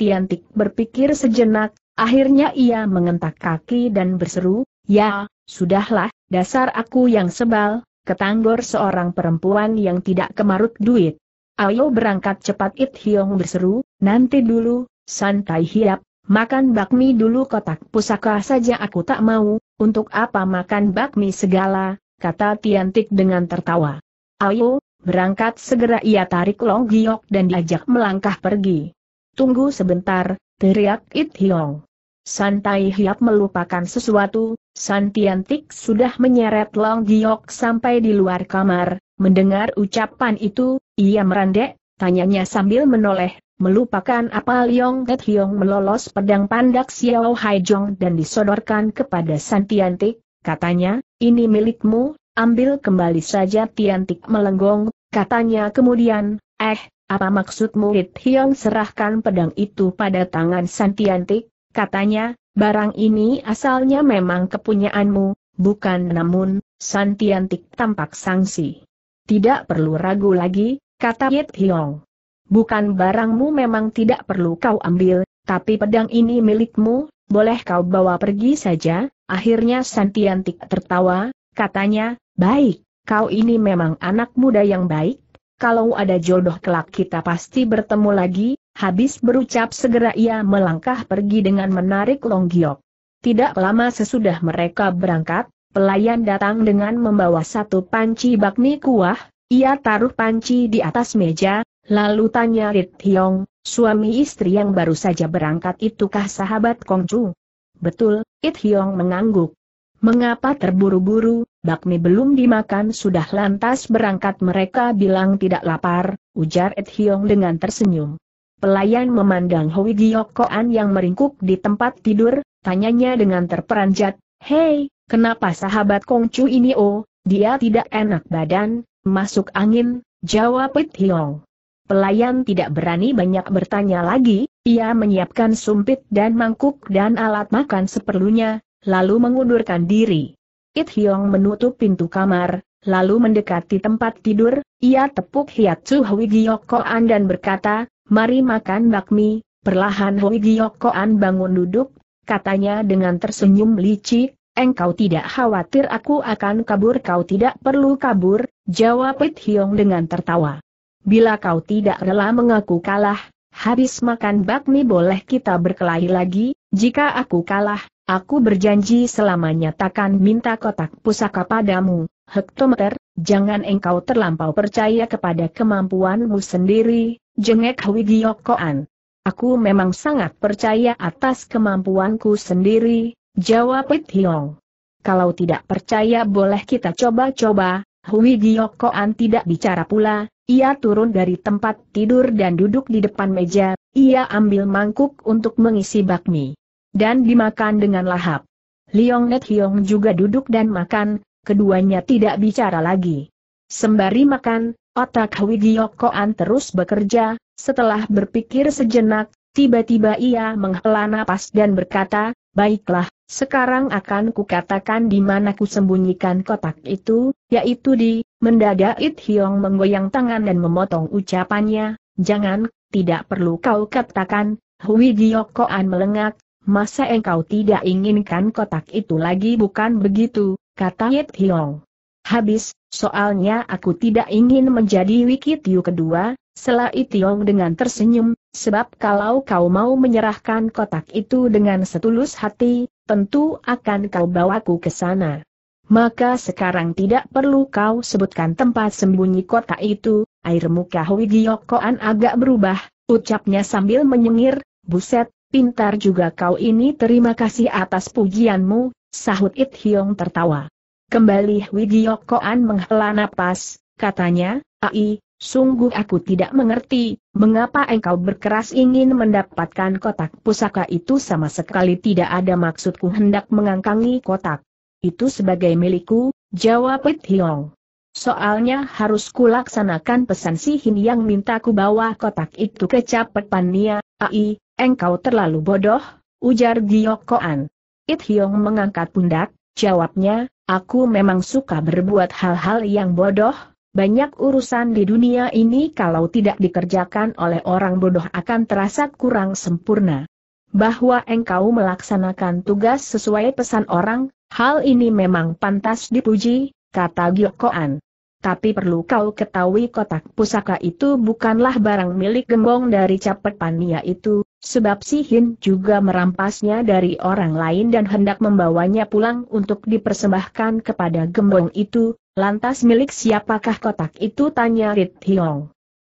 berpikir sejenak, akhirnya ia mengentak kaki dan berseru, ya, sudahlah, dasar aku yang sebal, ketanggor seorang perempuan yang tidak kemarut duit. Ayo berangkat cepat It Hiong berseru, nanti dulu, santai hiap, makan bakmi dulu kotak pusaka saja aku tak mau, untuk apa makan bakmi segala, kata Tiantik dengan tertawa. Ayo, berangkat segera ia tarik Long Giok dan diajak melangkah pergi. Tunggu sebentar, teriak It Hiong. Santai Hiap melupakan sesuatu, Santiantik sudah menyeret Long Giok sampai di luar kamar, mendengar ucapan itu, ia merandek, tanyanya sambil menoleh, melupakan apa Liong Tet Hiong melolos pedang pandak Xiao Hai Jong dan disodorkan kepada Santiantik, katanya, ini milikmu, ambil kembali saja Tiantik melenggong, katanya kemudian, eh, apa maksudmu Tet Hiong serahkan pedang itu pada tangan Santiantik? Katanya, barang ini asalnya memang kepunyaanmu, bukan namun, Santiantik tampak sangsi. Tidak perlu ragu lagi, kata Yit Hiong. Bukan barangmu memang tidak perlu kau ambil, tapi pedang ini milikmu, boleh kau bawa pergi saja, akhirnya Santiantik tertawa, katanya, baik, kau ini memang anak muda yang baik, kalau ada jodoh kelak kita pasti bertemu lagi, Habis berucap segera ia melangkah pergi dengan menarik Longgiok. Tidak lama sesudah mereka berangkat, pelayan datang dengan membawa satu panci bakmi kuah, ia taruh panci di atas meja, lalu tanya Rit Hiong, suami istri yang baru saja berangkat itukah sahabat Kong Chu? Betul, It Hiong mengangguk. Mengapa terburu-buru, bakmi belum dimakan sudah lantas berangkat mereka bilang tidak lapar, ujar It Hiong dengan tersenyum. Pelayan memandang Hui Giokoan yang meringkuk di tempat tidur, tanyanya dengan terperanjat, Hei, kenapa sahabat Kongcu ini oh, dia tidak enak badan, masuk angin, jawab Pit Hiong. Pelayan tidak berani banyak bertanya lagi, ia menyiapkan sumpit dan mangkuk dan alat makan seperlunya, lalu mengundurkan diri. It Hiong menutup pintu kamar, lalu mendekati tempat tidur, ia tepuk Hiatsu Hui Gyokoan dan berkata, mari makan bakmi, perlahan Hui Giokoan bangun duduk, katanya dengan tersenyum licik, engkau tidak khawatir aku akan kabur kau tidak perlu kabur, jawab Pit Hiong dengan tertawa. Bila kau tidak rela mengaku kalah, habis makan bakmi boleh kita berkelahi lagi, jika aku kalah, aku berjanji selamanya takkan minta kotak pusaka padamu, hektometer, jangan engkau terlampau percaya kepada kemampuanmu sendiri, Jengek Hui Giokoan. Aku memang sangat percaya atas kemampuanku sendiri, jawab Pit Hiong. Kalau tidak percaya boleh kita coba-coba, Hui Giokoan tidak bicara pula, ia turun dari tempat tidur dan duduk di depan meja, ia ambil mangkuk untuk mengisi bakmi. Dan dimakan dengan lahap. Liong Net Hiong juga duduk dan makan, keduanya tidak bicara lagi. Sembari makan, otak Wigiokoan terus bekerja, setelah berpikir sejenak, tiba-tiba ia menghela napas dan berkata, Baiklah, sekarang akan kukatakan di mana ku sembunyikan kotak itu, yaitu di, mendadak It Hiong menggoyang tangan dan memotong ucapannya, jangan, tidak perlu kau katakan, Hui Giokoan melengak, masa engkau tidak inginkan kotak itu lagi bukan begitu, kata It Hiong. Habis, soalnya aku tidak ingin menjadi Wikityu kedua, selah Itiong dengan tersenyum, sebab kalau kau mau menyerahkan kotak itu dengan setulus hati, tentu akan kau bawaku ke sana. Maka sekarang tidak perlu kau sebutkan tempat sembunyi kotak itu, air muka giokoan agak berubah, ucapnya sambil menyengir, buset, pintar juga kau ini terima kasih atas pujianmu, sahut It tertawa. Kembali Wigiokoan menghela napas, katanya, Ai, Sungguh aku tidak mengerti, mengapa engkau berkeras ingin mendapatkan kotak pusaka itu sama sekali tidak ada maksudku hendak mengangkangi kotak. Itu sebagai milikku, jawab Hiong. Soalnya harus kulaksanakan pesan si Hin yang minta ku bawa kotak itu ke Capet Pania, ai, engkau terlalu bodoh, ujar Giyokoan. It Hiong mengangkat pundak, jawabnya, Aku memang suka berbuat hal-hal yang bodoh, banyak urusan di dunia ini kalau tidak dikerjakan oleh orang bodoh akan terasa kurang sempurna. Bahwa engkau melaksanakan tugas sesuai pesan orang, hal ini memang pantas dipuji, kata Giokoan. Tapi perlu kau ketahui kotak pusaka itu bukanlah barang milik gembong dari capet pania itu, Sebab si Hin juga merampasnya dari orang lain dan hendak membawanya pulang untuk dipersembahkan kepada gembong itu, lantas milik siapakah kotak itu tanya Rit Hiong.